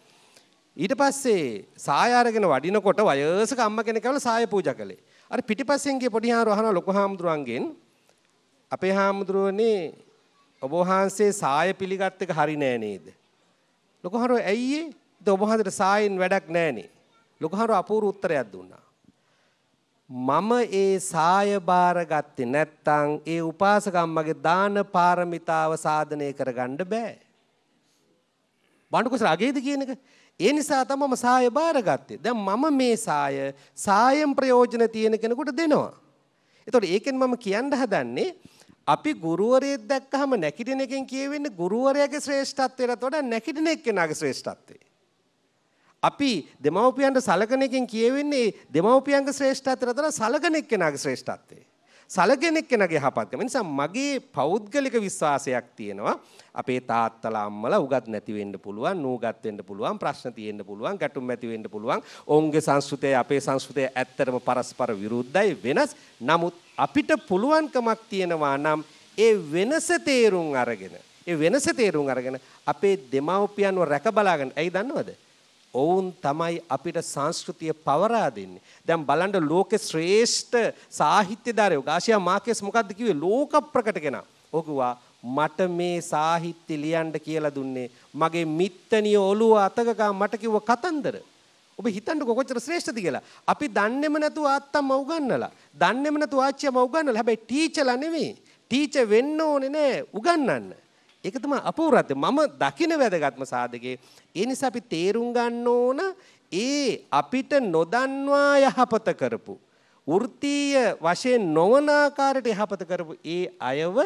ඊට පස්සේ සාය අරගෙන වඩිනකොට වයසක අම්ම කෙනෙක් ආවලා සාය පූජා කළේ. අර පිටිපස්සෙන් ගිය පොඩි හාරු අහන ලොකු හාමුදුරුවන්ගෙන් අපේ හාමුදුරුවනේ ඔබ වහන්සේ සාය පිළිගත් එක හරි නෑ නේද? ලොකු හාරු ඇයි ඒ? ඉතින් ඔබ වහන්සේට සායෙන් වැඩක් නෑනේ. ලොකු හාරු අපූර්ව උත්තරයක් දුන්නා. මම ඒ සාය බාරගත්තේ නැත්නම් ඒ උපාසක අම්මගේ දාන පාරමිතාව සාධනය කරගන්න බෑ. බණ්ඩ කුසල අගේද කියන එක ඒ නිසා තමයි මම සාය බාරගත්තේ. දැන් මම මේ සාය සායම් ප්‍රයෝජන තියෙන කෙනෙකුට දෙනවා. එතකොට ඒකෙන් මම කියන්න හදන්නේ අපි ගුරුවරයෙක් දැක්කහම නැකිටින එකෙන් කියවෙන්නේ ගුරුවරයාගේ ශ්‍රේෂ්ඨත්වයට වඩා නැකිටින එක්කෙනාගේ ශ්‍රේෂ්ඨත්වය. අපි දෙමව්පියන්ට සලකන එකෙන් කියවෙන්නේ දෙමව්පියන්ගේ ශ්‍රේෂ්ඨත්වයට වඩා සලකන එක්කෙනාගේ ශ්‍රේෂ්ඨත්වය. සලකන එක්කෙනගේ යහපත්කම. නිසා මගේ පෞද්ගලික විශ්වාසයක් තියෙනවා අපේ තාත්තලා අම්මලා උගත් නැති වෙන්න පුළුවන්, නූගත් වෙන්න පුළුවන්, ප්‍රශ්න තියෙන්න පුළුවන්, ගැටුම් ඇති වෙන්න පුළුවන්. ඔවුන්ගේ සංස්කෘතිය අපේ සංස්කෘතිය ඇත්තටම පරස්පර විරුද්ධයි වෙනස්. නමුත් අපිට පුළුවන්කමක් තියෙනවා නම් ඒ වෙනස තේරුම් අරගෙන ඒ වෙනස තේරුම් අරගෙන අපේ දෙමව්පියන්ව රැක බලාගන්න. ඇයි දන්නවද? ඔවුන් තමයි අපිට සංස්කෘතිය පවරා දෙන්නේ. දැන් බලන්න ලෝකේ ශ්‍රේෂ්ඨ සාහිත්‍යධාරයෝ ගාෂියා මාකේස් මොකද්ද කිව්වේ? ලෝක ප්‍රකට කෙනා. ඔහුවා මට මේ සාහිත්‍ය ලියන්න කියලා දුන්නේ මගේ මිත්තනිය ඔළුව අතගගා මට කිව්ව කතන්දර. ඔබ හිතන්නකො කොච්චර ශ්‍රේෂ්ඨද කියලා. අපි දන්නේම නැතුව ආත්තම්ම උගන්නලා. දන්නේම නැතුව ආච්චියම උගන්නලා. හැබැයි ටීචර්ලා නෙමෙයි. ටීචර් වෙන්න ඕනේ නෑ උගන්නන්න. ඒක තමයි අපූර්වත්වය. මම දකින වැදගත්ම සාධකේ. ඒ නිසා අපි තේරුම් ගන්න ඕන ඒ අපිට නොදන්වා යහපත කරපු වෘත්තීය වශයෙන් නොවන ආකාරයට යහපත කරපු ඒ අයව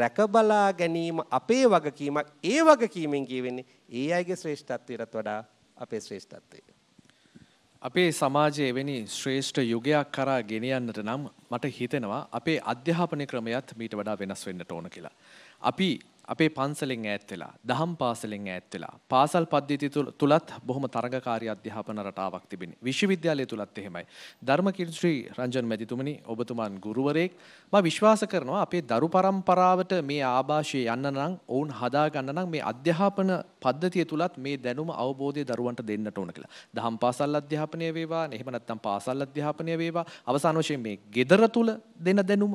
රැකබලා ගැනීම අපේ වගකීමක්. ඒ වගකීමෙන් කියවෙන්නේ ඒ අයගේ ශ්‍රේෂ්ඨත්වයටත් වඩා අපේ ශ්‍රේෂ්ඨත්වය. අපේ සමාජයේ වෙනි ශ්‍රේෂ්ඨ යුගයක් කරා ගෙනියන්නට නම් මට හිතෙනවා අපේ අධ්‍යාපන ක්‍රමයත් මීට වඩා වෙනස් වෙන්නට ඕන කියලා. අපි අපේ පන්සලෙන් ඈත් වෙලා, දහම් පාසලෙන් ඈත් වෙලා, පාසල් පද්ධතිය තුලත් බොහොම තරඟකාරී අධ්‍යාපන රටාවක් තිබිණි. විශ්වවිද්‍යාලය තුලත් එහෙමයි. ධර්මකීර්ති ශ්‍රී රංජන් මැතිතුමනි, ඔබතුමන් ගුරුවරයෙක්. මම විශ්වාස කරනවා අපේ දරු પરම්පරාවට මේ ආభాෂය යන්න නම් ඔවුන් හදා ගන්න නම් මේ අධ්‍යාපන පද්ධතිය තුලත් මේ දැනුම අවබෝධය දරුවන්ට දෙන්නට ඕන කියලා. දහම් පාසල් අධ්‍යාපනය වේවා, එහෙම නැත්නම් පාසල් අධ්‍යාපනය වේවා, අවසාන වශයෙන් මේ gedara තුල දෙන දැනුම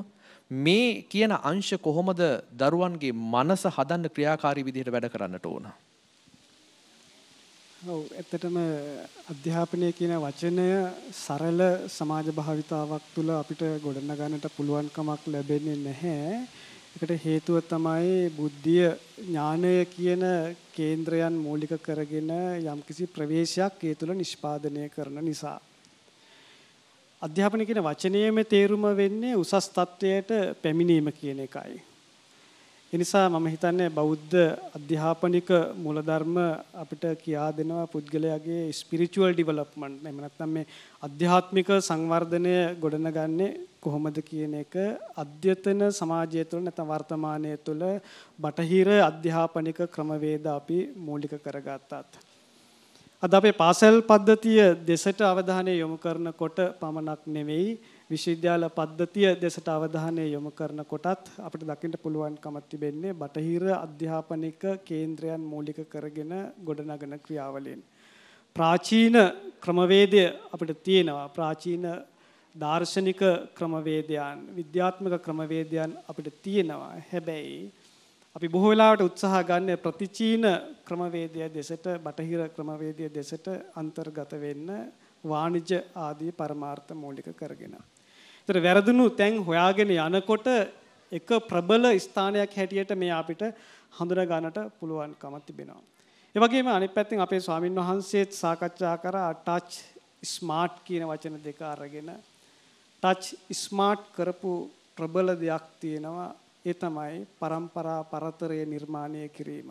මේ කියන අංශ කොහොමද දරුවන්ගේ මනස හදන්න ක්‍රියාකාරී විදිහට වැඩ කරන්නට ඕන? ඔව් ඇත්තටම අධ්‍යාපනය කියන වචනය සරල සමාජ භාවිතාවක් තුළ අපිට ගොඩනගන්නට පුළුවන්කමක් ලැබෙන්නේ නැහැ. ඒකට හේතුව තමයි බුද්ධිය ඥානය කියන කේන්ද්‍රයන් මූලික කරගෙන යම්කිසි ප්‍රවේශයක් ඒ තුළ නිෂ්පාදනය කරන නිසා. අධ්‍යාපන කියන වචනයේම තේරුම වෙන්නේ උසස් තත්වයට පැමිණීම කියන එකයි. එනිසා මම හිතන්නේ බෞද්ධ අධ්‍යාපනික මූලධර්ම අපිට කියා දෙනවා පුද්ගලයාගේ ස්පිරිචුවල් ඩිවලොප්මන්ට් එහෙම නැත්නම් මේ අධ්‍යාත්මික සංවර්ධනය ගොඩනගන්නේ කොහොමද කියන එක අධ්‍යතන සමාජය තුළ නැත්නම් වර්තමානය තුළ බටහිර අධ්‍යාපනික ක්‍රමවේද අපි මූලික කරගත්තාත් අද අපේ පාසල් පද්ධතිය දෙසට අවධානය යොමු කරනකොට පමණක් නෙවෙයි විශ්වවිද්‍යාල පද්ධතිය දෙසට අවධානය යොමු කරනකොටත් අපිට දකින්න පුළුවන්කම තිබෙන්නේ බටහිර අධ්‍යාපනික කේන්ද්‍රයන් මූලික කරගෙන ගොඩනගන ක්‍රියාවලියෙන්. ප්‍රාචීන ක්‍රමවේදය අපිට තියෙනවා ප්‍රාචීන දාර්ශනික ක්‍රමවේදයන් විද්‍යාත්මක ක්‍රමවේදයන් අපිට තියෙනවා හැබැයි අපි බොහෝ වෙලාවට උත්සාහ ගන්න ප්‍රතිචීන ක්‍රමවේදය දෙසට බටහිර ක්‍රමවේදය දෙසට අන්තර්ගත වෙන්න වාණිජ ආදී පරමාර්ථ මූලික කරගෙන. ඒතර වැරදුණු තැන් හොයාගෙන යනකොට එක ප්‍රබල ස්ථානයක් හැටියට මේ අපිට හඳුනා ගන්නට පුළුවන්කම තිබෙනවා. ඒ වගේම අනිත් පැත්තෙන් අපේ ස්වාමින් වහන්සේත් සාකච්ඡා කරා ටච් ස්මාර්ට් කියන වචන දෙක අරගෙන ටච් ස්මාර්ට් කරපු ප්‍රබල දෙයක් තියෙනවා ඒ තමයි પરම්පරා පරතරය නිර්මාණය කිරීම.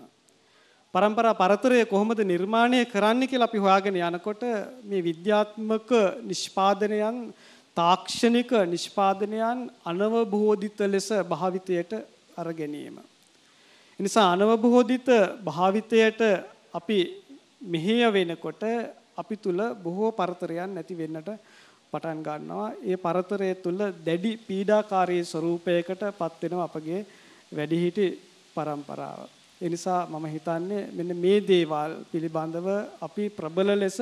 પરම්පරා පරතරය කොහොමද නිර්මාණය කරන්න කියලා අපි හොයාගෙන යනකොට මේ විද්‍යාත්මක නිෂ්පාදනයන් තාක්ෂණික නිෂ්පාදනයන් අනවබෝධිත ලෙස භාවිතයට අර ගැනීම. එනිසා අනවබෝධිත භාවිතයට අපි මෙහෙය වෙනකොට අපි තුල බොහෝ පරතරයන් නැති වෙන්නට පටන් ගන්නවා. ඒ පරතරය තුල දැඩි පීඩාකාරී ස්වરૂපයකට පත් වෙනවා අපගේ වැඩිහිටි પરම්පරාව. ඒ නිසා මම හිතන්නේ මෙන්න මේ දේවල් පිළිබඳව අපි ප්‍රබල ලෙස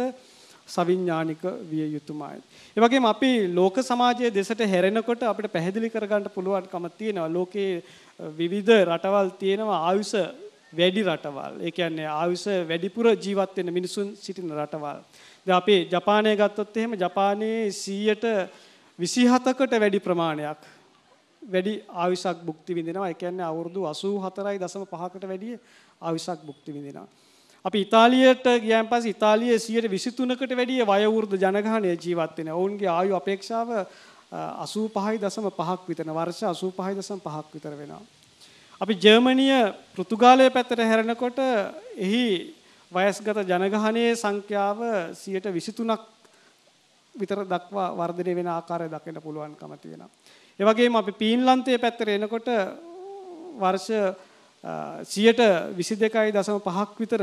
සවිඥානික විය යුතුමයි. ඒ වගේම අපි ලෝක සමාජයේ දෙසට හැරෙනකොට අපිට පැහැදිලි කරගන්න පුළුවන්කම තියෙනවා. ලෝකයේ විවිධ රටවල් තියෙනවා ආයුෂ වැඩි රටවල්. ඒ කියන්නේ ආයුෂ වැඩිපුර ජීවත් වෙන මිනිසුන් සිටින රටවල්. දැන් අපි ජපානය ගත්තොත් එහෙම ජපානයේ 100ට 27කට වැඩි ප්‍රමාණයක් වැඩි ආයුෂක් භුක්ති විඳිනවා. ඒ කියන්නේ අවුරුදු 84.5කට වැඩි ආයුෂක් භුක්ති විඳිනවා. අපි ඉතාලියට ගියන් පස්සේ ඉතාලියේ 123කට වැඩිය වයෝවෘද්ධ ජනගහනය ජීවත් වෙන. ඔවුන්ගේ ආයු අපේක්ෂාව 85.5ක් විතර, වර්ෂ 85.5ක් විතර වෙනවා. අපි ජර්මනිය පෘතුගාලය පැත්තට හැරෙනකොට එහි වයස්ගත ජනගහනයේ සංඛ්‍යාව 123ක් විතර දක්වා වර්ධනය වෙන ආකාරය දකින්න පුළුවන්කම තියෙනවා. ඒ වගේම අපි පීන්ලන්තයේ පැත්තට එනකොට වර්ෂ 122.5ක් විතර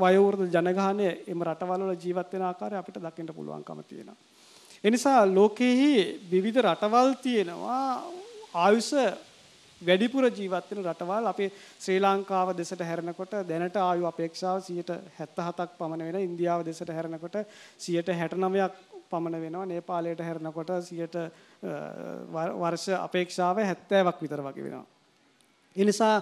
වයෝ වෘද්ධ ජනගහනය එම රටවල ජීවත් වෙන ආකාරය අපිට දකින්න පුළුවන්කම තියෙනවා. ඒ නිසා ලෝකෙහි විවිධ රටවල් තියෙනවා ආයුෂ වැඩිපුර ජීවත් වෙන රටවල් අපේ ශ්‍රී ලංකාව දෙසට හැරෙනකොට දැනට ආයු අපේක්ෂාව 77ක් පමණ වෙන ඉන්දියාව දෙසට හැරෙනකොට 69ක් පමණ වෙනවා නේපාලයට හැරෙනකොට 100 වර්ෂ අපේක්ෂාව 70ක් විතර වගේ වෙනවා. ඒ නිසා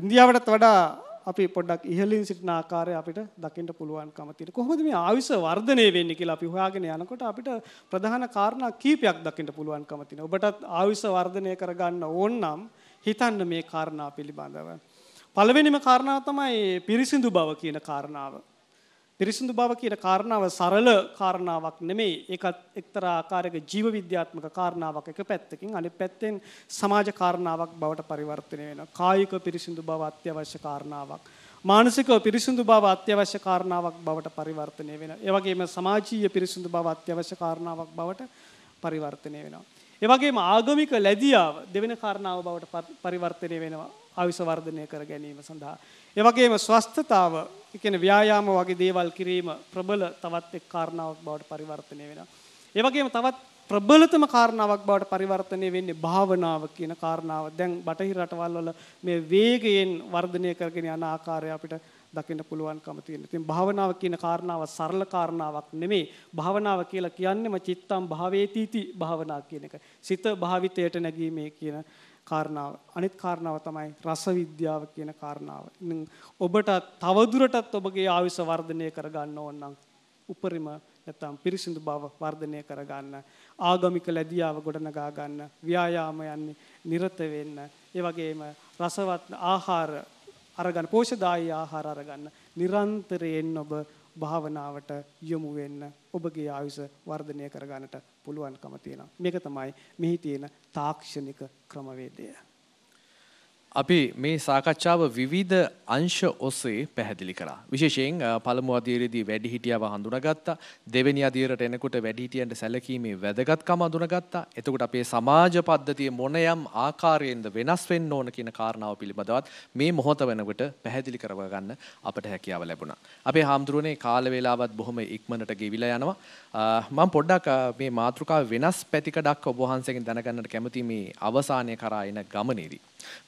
ඉන්දියාවටත් වඩා අපි පොඩ්ඩක් ඉහළින් සිටින ආකාරය අපිට දකින්න පුළුවන්කම තියෙනවා. කොහොමද මේ ආයුෂ වර්ධනය වෙන්නේ කියලා අපි හොයාගෙන යනකොට අපිට ප්‍රධාන කාරණා කීපයක් දකින්න පුළුවන්කම තියෙනවා. ඔබටත් ආයුෂ වර්ධනය කරගන්න ඕන නම් හිතන්න මේ කාරණා පිළිබඳව. පළවෙනිම කාරණාව තමයි පිරිසිදු බව කියන කාරණාව. පිරිසිදු බව කියන කාරණාව සරල කාරණාවක් නෙමෙයි. ඒකත් එක්තරා ආකාරයක ජීව විද්‍යාත්මක කාරණාවක් එක පැත්තකින් අනිත් පැත්තෙන් සමාජ කාරණාවක් බවට පරිවර්තනය වෙනවා. කායික පිරිසිදු බව අත්‍යවශ්‍ය කාරණාවක්. මානසික පිරිසිදු බව අත්‍යවශ්‍ය කාරණාවක් බවට පරිවර්තනය වෙනවා. ඒ වගේම සමාජීය පිරිසිදු බව අත්‍යවශ්‍ය කාරණාවක් බවට පරිවර්තනය වෙනවා. ඒ වගේම ආගමික ලැබියාව දෙවෙනි කාරණාව බවට පරිවර්තනය වෙනවා. ආයුෂ වර්ධනය කර ගැනීම සඳහා ඒ වගේම ස්වස්ථතාව කියන ව්‍යායාම වගේ දේවල් කිරීම ප්‍රබල තවත් එක් කාරණාවක් බවට පරිවර්තනය වෙනවා. ඒ වගේම තවත් ප්‍රබලතම කාරණාවක් බවට පරිවර්තනය වෙන්නේ භාවනාව කියන කාරණාව. දැන් බටහිර රටවල් වල මේ වේගයෙන් වර්ධනය කරගෙන යන ආකාරය අපිට දකින්න පුළුවන්කම තියෙනවා. ඉතින් භාවනාව කියන කාරණාව සරල කාරණාවක් නෙමෙයි. භාවනාව කියලා කියන්නේම චිත්තම් භාවේතිති භාවනා කියන එක. සිත භාවිතයට නැගීමේ කියන කාරණාව. අනිත් කාරණාව තමයි රස විද්‍යාව කියන කාරණාව. ඔබට තවදුරටත් ඔබගේ ආයුෂ වර්ධනය කරගන්න ඕන නම් උපරිම නැත්නම් පිරිසිදු බව වර්ධනය කරගන්න ආගමික ලැබියාව ගොඩනගා ගන්න ව්‍යායාම යන්නේ නිරත වෙන්න ඒ වගේම රසවත් ආහාර අරගන්න පෝෂදායී ආහාර අරගන්න නිරන්තරයෙන් ඔබ භාවනාවට යොමු වෙන්න ඔබගේ ආයුෂ වර්ධනය කරගන්නට පුළුවන්කම තියෙනවා. මේක තමයි මෙහි තියෙන තාක්ෂණික ක්‍රමවේදය. අපි මේ සාකච්ඡාව විවිධ අංශ ඔස්සේ පැහැදිලි කරා. විශේෂයෙන් පළමු අධීරයේදී වැඩිහිටියව හඳුනාගත්තා. දෙවෙනි අධීරයට එනකොට වැඩිහිටියන්ට සැලකීමේ වැදගත්කම හඳුනාගත්තා. එතකොට අපේ සමාජ පද්ධතිය මොනයම් ආකාරයෙන්ද වෙනස් වෙන්න ඕන කියන කාරණාව පිළිබඳවත් මේ මොහොත වෙනකොට පැහැදිලි කරව ගන්න අපට හැකියාව ලැබුණා. අපේ හාමුදුරනේ කාල වේලාවත් බොහොම ඉක්මනට ගෙවිලා යනවා. මම පොඩ්ඩක් මේ මාතෘකාව වෙනස් පැතිකඩක් ඔබ වහන්සේගෙන් දැනගන්නට කැමතියි මේ අවසානයේ කරා එන ගමනේදී.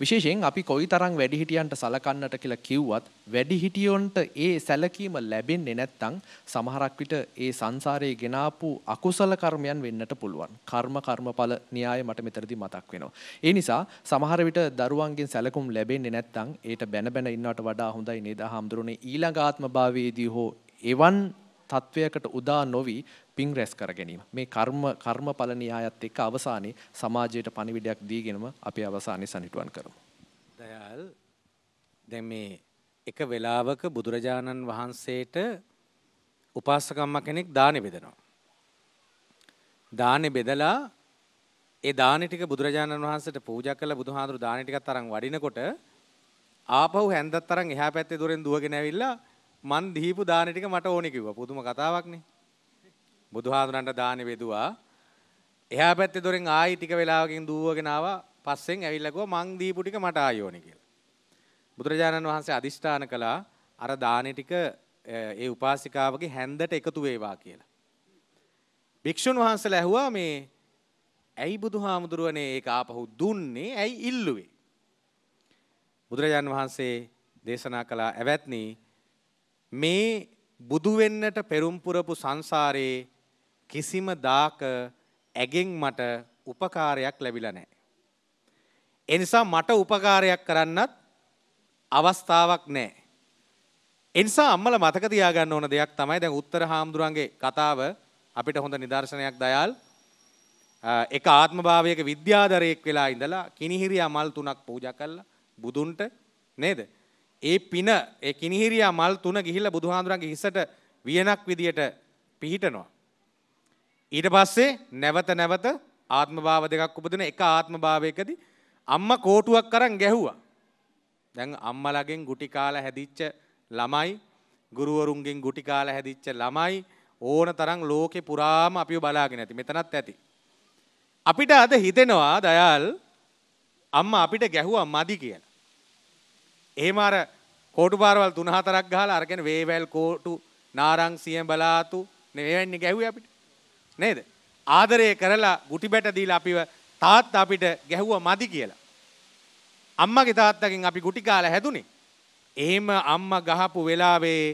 විශේෂයෙන් අපි කොයි තරම් වැඩිහිටියන්ට සලකන්නට කියලා කිව්වත් වැඩිහිටියොන්ට ඒ සැලකීම ලැබෙන්නේ නැත්තම් සමහරක් විට ඒ සංසාරයේ ගෙනාපු අකුසල කර්මයන් වෙන්නට පුළුවන්. කර්ම කර්මඵල න්‍යාය මට මෙතනදී මතක් වෙනවා. ඒ නිසා සමහර විට දරුවන්ගෙන් සැලකුම් ලැබෙන්නේ නැත්තම් ඒට බැන බැන ඉන්නවට වඩා හොඳයි නේද? හාමුදුරනේ ඊළඟ ආත්ම භාවයේදී හෝ එවන් තත්වයකට උදා නොවි පින් රැස් කර ගැනීම. මේ කර්ම කර්මඵල න්‍යායත් එක්ක අවසානයේ සමාජයට පණිවිඩයක් දීගෙනම අපි අවසානයේ සනිටුවන් කරමු. දයාල් දැන් මේ එක වෙලාවක බුදුරජාණන් වහන්සේට උපාසකම්ම කෙනෙක් දානෙ බෙදනවා. දානෙ බෙදලා ඒ දානෙ ටික බුදුරජාණන් වහන්සේට පූජා කරලා බුදුහාඳුරු දානෙ ටිකක් තරම් වඩිනකොට ආපහු හැන්දක් තරම් එහා පැත්තේ දොරෙන් දුවගෙන ඇවිල්ලා මන් දීපු දාන ටික මට ඕනේ කිව්වා. පුදුම කතාවක්නේ. බුදුහාඳුනන්ට දානේ බෙදුවා. එහා පැත්තේ දොරෙන් ආයි ටික වෙලාවකින් දුවගෙන ආවා. පස්සෙන් ඇවිල්ලා ගියා මං දීපු ටික මට ආයි ඕනේ කියලා. බුදුරජාණන් වහන්සේ අදිෂ්ඨාන කළා අර දානේ ටික ඒ උපාසිකාවගේ හැන්දට එකතු වේවා කියලා. භික්ෂුන් වහන්සේලා ඇහුවා මේ ඇයි බුදුහාමුදුරුවනේ ඒක ආපහු දුන්නේ ඇයි ඉල්ලුවේ බුදුරජාන් වහන්සේ දේශනා කළා ඇවැත්නි මේ බුදු වෙන්නට පෙරම් පුරපු සංසාරේ කිසිම දාක ඇගෙන් මට උපකාරයක් ලැබිලා නැහැ. ඒ නිසා මට උපකාරයක් කරන්නත් අවස්ථාවක් නැහැ. ඒ නිසා අම්මලා මතක තියාගන්න ඕන දෙයක් තමයි දැන් උත්තර හාමුදුරන්ගේ කතාව අපිට හොඳ නිදර්ශනයක් දයාල්. එක ආත්මභාවයක විද්‍යාධරයෙක් වෙලා ඉඳලා කිනිහිරි අමල් තුනක් පූජා කළා බුදුන්ට නේද? ඒ පින ඒ කිනිහිරියා මල් තුන ගිහිල්ලා බුදුහාඳුරන්ගේ හිසට වියනක් විදියට පිහිටනවා. ඊට පස්සේ නැවත නැවත ආත්මභාව දෙකක් උපදින එක ආත්මභාවයකදී අම්මා කෝටුවක් අරන් ගැහුවා. දැන් අම්මලාගෙන් ගුටි කාලා හැදිච්ච ළමයි, ගුරුවරුන්ගෙන් ගුටි කාලා හැදිච්ච ළමයි ඕන තරම් ලෝකේ පුරාම අපිව බලාගෙන ඇති. මෙතනත් ඇති. අපිට අද හිතෙනවා දයාල් අම්මා අපිට ගැහුවා මදි කියලා. එහෙම අර කෝටු පාරවල් තුන හතරක් ගහලා අරගෙන වේවැල් කෝටු නාරං සියඹ බලාතු මෙවැන්නේ ගැහුවේ අපිට නේද ආදරය කරලා ගුටි බැට දීලා අපිව තාත්තා අපිට ගැහුවා මදි කියලා අම්මගේ තාත්තගෙන් අපි ගුටි කාලා හැදුනේ එහෙම අම්මා ගහපු වෙලාවේ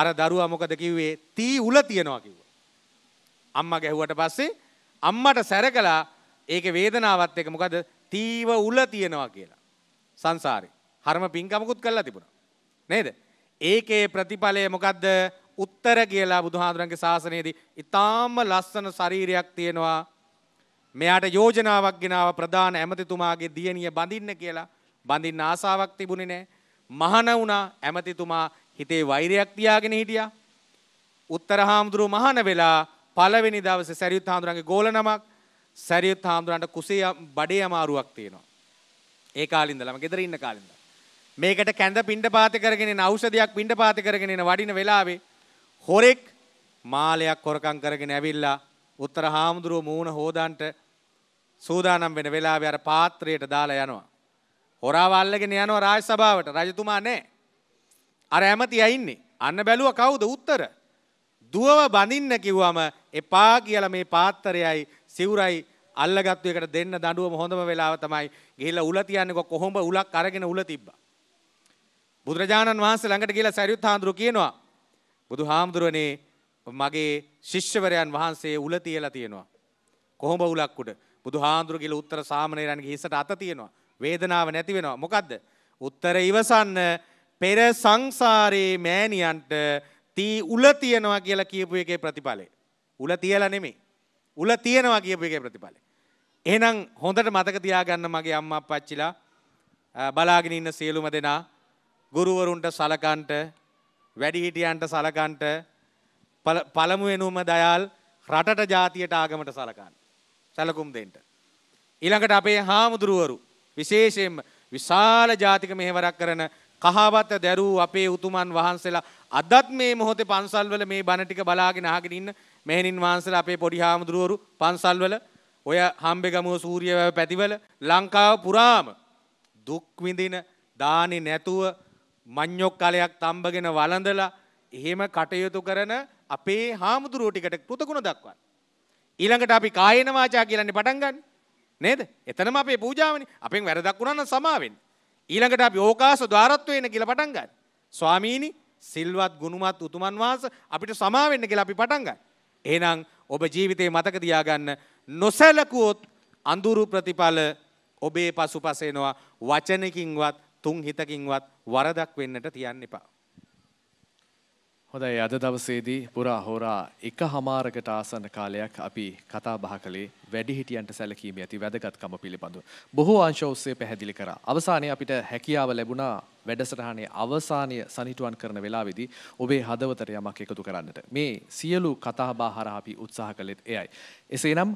අර දරුවා මොකද කිව්වේ තී උල තියනවා කිව්වා අම්මා ගැහුවට පස්සේ අම්මට සැරකලා ඒක වේදනාවත් එක මොකද තීව උල තියනවා කියලා සංසාරේ හරම පින්කමකුත් කරලා තිබුණා. නේද? ඒකේ ප්‍රතිඵලය මොකද්ද? උත්තර කියලා බුදුහාඳුරන්ගේ ශාසනයේදී ඊටාම ලස්සන ශරීරයක් තියෙනවා. මෙයාට යෝජනාවක් ගෙනාව ප්‍රධාන ඇමතිතුමාගේ දියණිය බඳින්න කියලා බඳින්න ආසාවක් තිබුණේ නැහැ. මහන වුණා ඇමතිතුමා හිතේ වෛරයක් තියාගෙන හිටියා. උත්තර හාමුදුරුව මහන වෙලා පළවෙනි දවසේ සැරියුත් හාමුදුරන්ගේ ගෝල නමක් සැරියුත් හාමුදුරන්ට කුසේ බඩේ අමාරුවක් තියෙනවා. ඒ කාලින්දලම ගෙදර ඉන්න කාලින්ද. මේකට කැඳ පින්ඩ පාත කරගෙන එන ඖෂධයක් පින්ඩ පාත කරගෙන එන වඩින වෙලාවේ හොරෙක් මාලයක් හොරකම් කරගෙන ඇවිල්ලා උත්තර හාමුදුරුව මූණ හෝදන්ට සූදානම් වෙන වෙලාවේ අර පාත්‍රයට දාලා යනවා. හොරාව අල්ලගෙන යනවා රාජසභාවට. රජතුමා නැහැ. අර ඇමතියා ඉන්නේ. අන්න බැලුවා කවුද උත්තර? දුවව බඳින්න කිව්වම එපා කියලා මේ පාත්‍රයයි සිවුරයි අල්ලගත්තු එකට දෙන්න දඬුවම හොඳම වෙලාව තමයි ගිහිල්ලා උල තියන්නේ කොහොඹ උලක් අරගෙන උල තිබ්බා. බුදුරජාණන් වහන්සේ ළඟට ගිහිලා සරියුත් හාමුදුරුවෝ කියනවා බුදු හාමුදුරනේ මගේ ශිෂ්‍යවරයන් වහන්සේ උල තියලා තියෙනවා කොහොඹ උලක් උඩ බුදු හාමුදුරුවෝ ගිහිලා උත්තර සාමණේරයන්ගේ හිසට අත තියෙනවා වේදනාව නැති වෙනවා මොකද්ද උත්තර ඉවසන්න පෙර සංසාරේ මෑණියන්ට තී උල තියනවා කියලා කියපු එකේ ප්‍රතිඵලය උල තියලා නෙමෙයි උල තියනවා කියපු එකේ ප්‍රතිඵලය එහෙනම් හොඳට මතක තියාගන්න මගේ අම්මා අප්පච්චිලා බලාගෙන ඉන්න සියලුම දෙනා ගුරුවරුන්ට සලකන්ට වැඩිහිටියන්ට සලකන්ට පළමු වෙනුම දයාල් රටට ජාතියට ආගමට සලකන්න. සැලකුම් දෙන්ට. ඊළඟට අපේ හාමුදුරුවරු විශේෂයෙන්ම විශාල ජාතික මෙහෙවරක් කරන කහවත දැරූ අපේ උතුමන් වහන්සේලා අදත් මේ මොහොතේ පන්සල්වල මේ බණ ටික බලාගෙන අහගෙන ඉන්න මෙහෙණින් වහන්සේලා අපේ පොඩි හාමුදුරුවරු පන්සල්වල ඔය හම්බෙගමුව සූර්යවැව පැතිවල ලංකාව පුරාම දුක් විඳින දානේ නැතුව මං්ඥොක් කලයක් තම්බගෙන වලඳලා එහෙම කටයුතු කරන අපේ හාමුදුරුවෝ ටිකට පෘතකුණ දක්වන්. ඊළඟට අපි කායනවාචා කියලන්නේ පටන්ගන්න නේද එතනම අපේ පූජාවනි අපෙන් වැරදක් වුණන්න සමාවෙන්. ඊළඟට අපි ඕකාස ධාරත්වයන කියල පටන්ගන්න. ස්වාමීණි සිල්වත් ගුණුමත් උතුමන් වහස අපිට සමාවෙන්න කියලා අපි පටන්ගන්න. එහෙනම් ඔබ ජීවිතේ මතක තියාගන්න නොසැලකුවොත් අඳුරු ප්‍රතිඵල ඔබේ පසු පසේනවා වචනකින්වත් තුන් හිතකින්වත් වරදක් වෙන්නට තියන්න එපා. හොඳයි අද දවසේදී පුරා හෝරා එක හමාරකට ආසන්න කාලයක් අපි කතා බහ කළේ වැඩිහිටියන්ට සැලකීම ඇති වැදගත්කම පිළිබඳු. බොහෝ අංශ ඔස්සේ පැහැදිලි කරා. අවසානයේ අපිට හැකියාව ලැබුණා වැඩසටහනේ අවසානය සනිටුවන් කරන වෙලාවේදී ඔබේ හදවතට යමක් එකතු කරන්නට. මේ සියලු කතා බහ හරහා අපි උත්සාහ කළෙත් එයයි. එසේනම්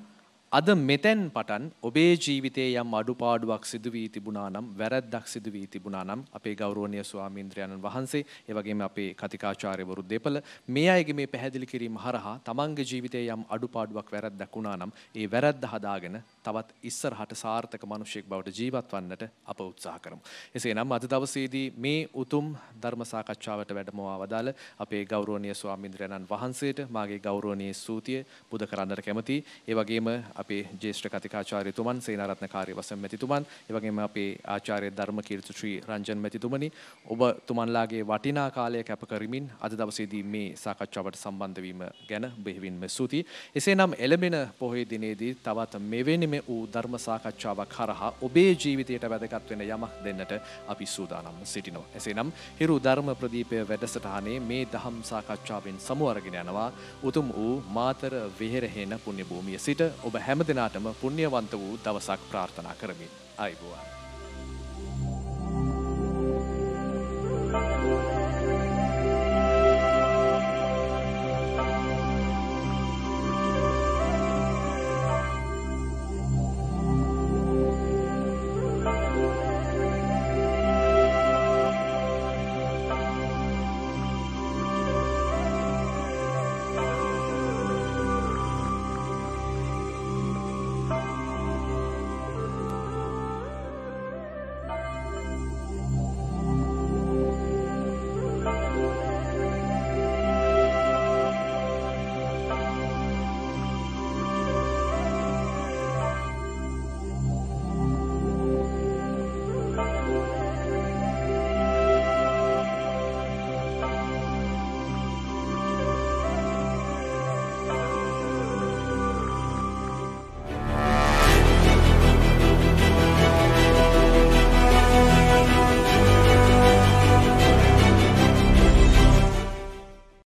අද මෙතැන් පටන් ඔබේ ජීවිතයේ යම් අඩුපාඩුවක් සිදු වී තිබුණා නම් වැරද්දක් සිදු වී තිබුණා නම් අපේ ගෞරවනීය ස්වාමීන්ද්‍රයන්න් වහන්සේ ඒ වගේම අපේ කතිකාචාර්යවරු දෙපළ මේ අයගේ මේ පැහැදිලි කිරීම හරහා තමන්ගේ ජීවිතයේ යම් අඩුපාඩුවක් වැරද්දක් වුණා නම් ඒ වැරද්ද හදාගෙන තවත් ඉස්සරහට සාර්ථක මිනිසෙක් බවට ජීවත් වන්නට අප උත්සාහ කරමු. එසේනම් අද දවසේදී මේ උතුම් ධර්ම සාකච්ඡාවට වැඩමවා වදාළ අපේ ගෞරවනීය ස්වාමීන්ද්‍රයන්න් වහන්සේට මාගේ ගෞරවනීය ස්තුතිය පුද කරන්නට කැමතියි. ඒ වගේම අපේ ජේෂ්ඨ කතිකාචාර්යතුමන් සේනාරත්න කාර්යවසම් මැතිතුමන් එවගේම අපේ ආචාර්ය ධර්මකීර්ති ශ්‍රී රංජන් මැතිතුමනි ඔබ තුමන්ලාගේ වටිනා කාලය කැප කරමින් අද දවසේදී මේ සාකච්ඡාවට සම්බන්ධ වීම ගැන බෙහෙවින්ම ස්තුතියි. එසේනම් එළඹෙන පොහේ දිනේදී තවත් මෙවැනිම වූ ධර්ම සාකච්ඡාවක් හරහා ඔබේ ජීවිතයට වැදගත් වෙන යමක් දෙන්නට අපි සූදානම් සිටිනවා. එසේනම් හිරු ධර්ම ප්‍රදීපය වැඩසටහනේ මේ දහම් සාකච්ඡාවෙන් සමුවරගෙන යනවා උතුම් වූ මාතර විහෙරහෙන පුණ්‍ය භූමිය සිට ඔබ හැම හැම දෙනාටම පුුණ්්‍යවන්ත වූ දවසක් ප්‍රාර්ථනා කරමින් අයිබුවන්.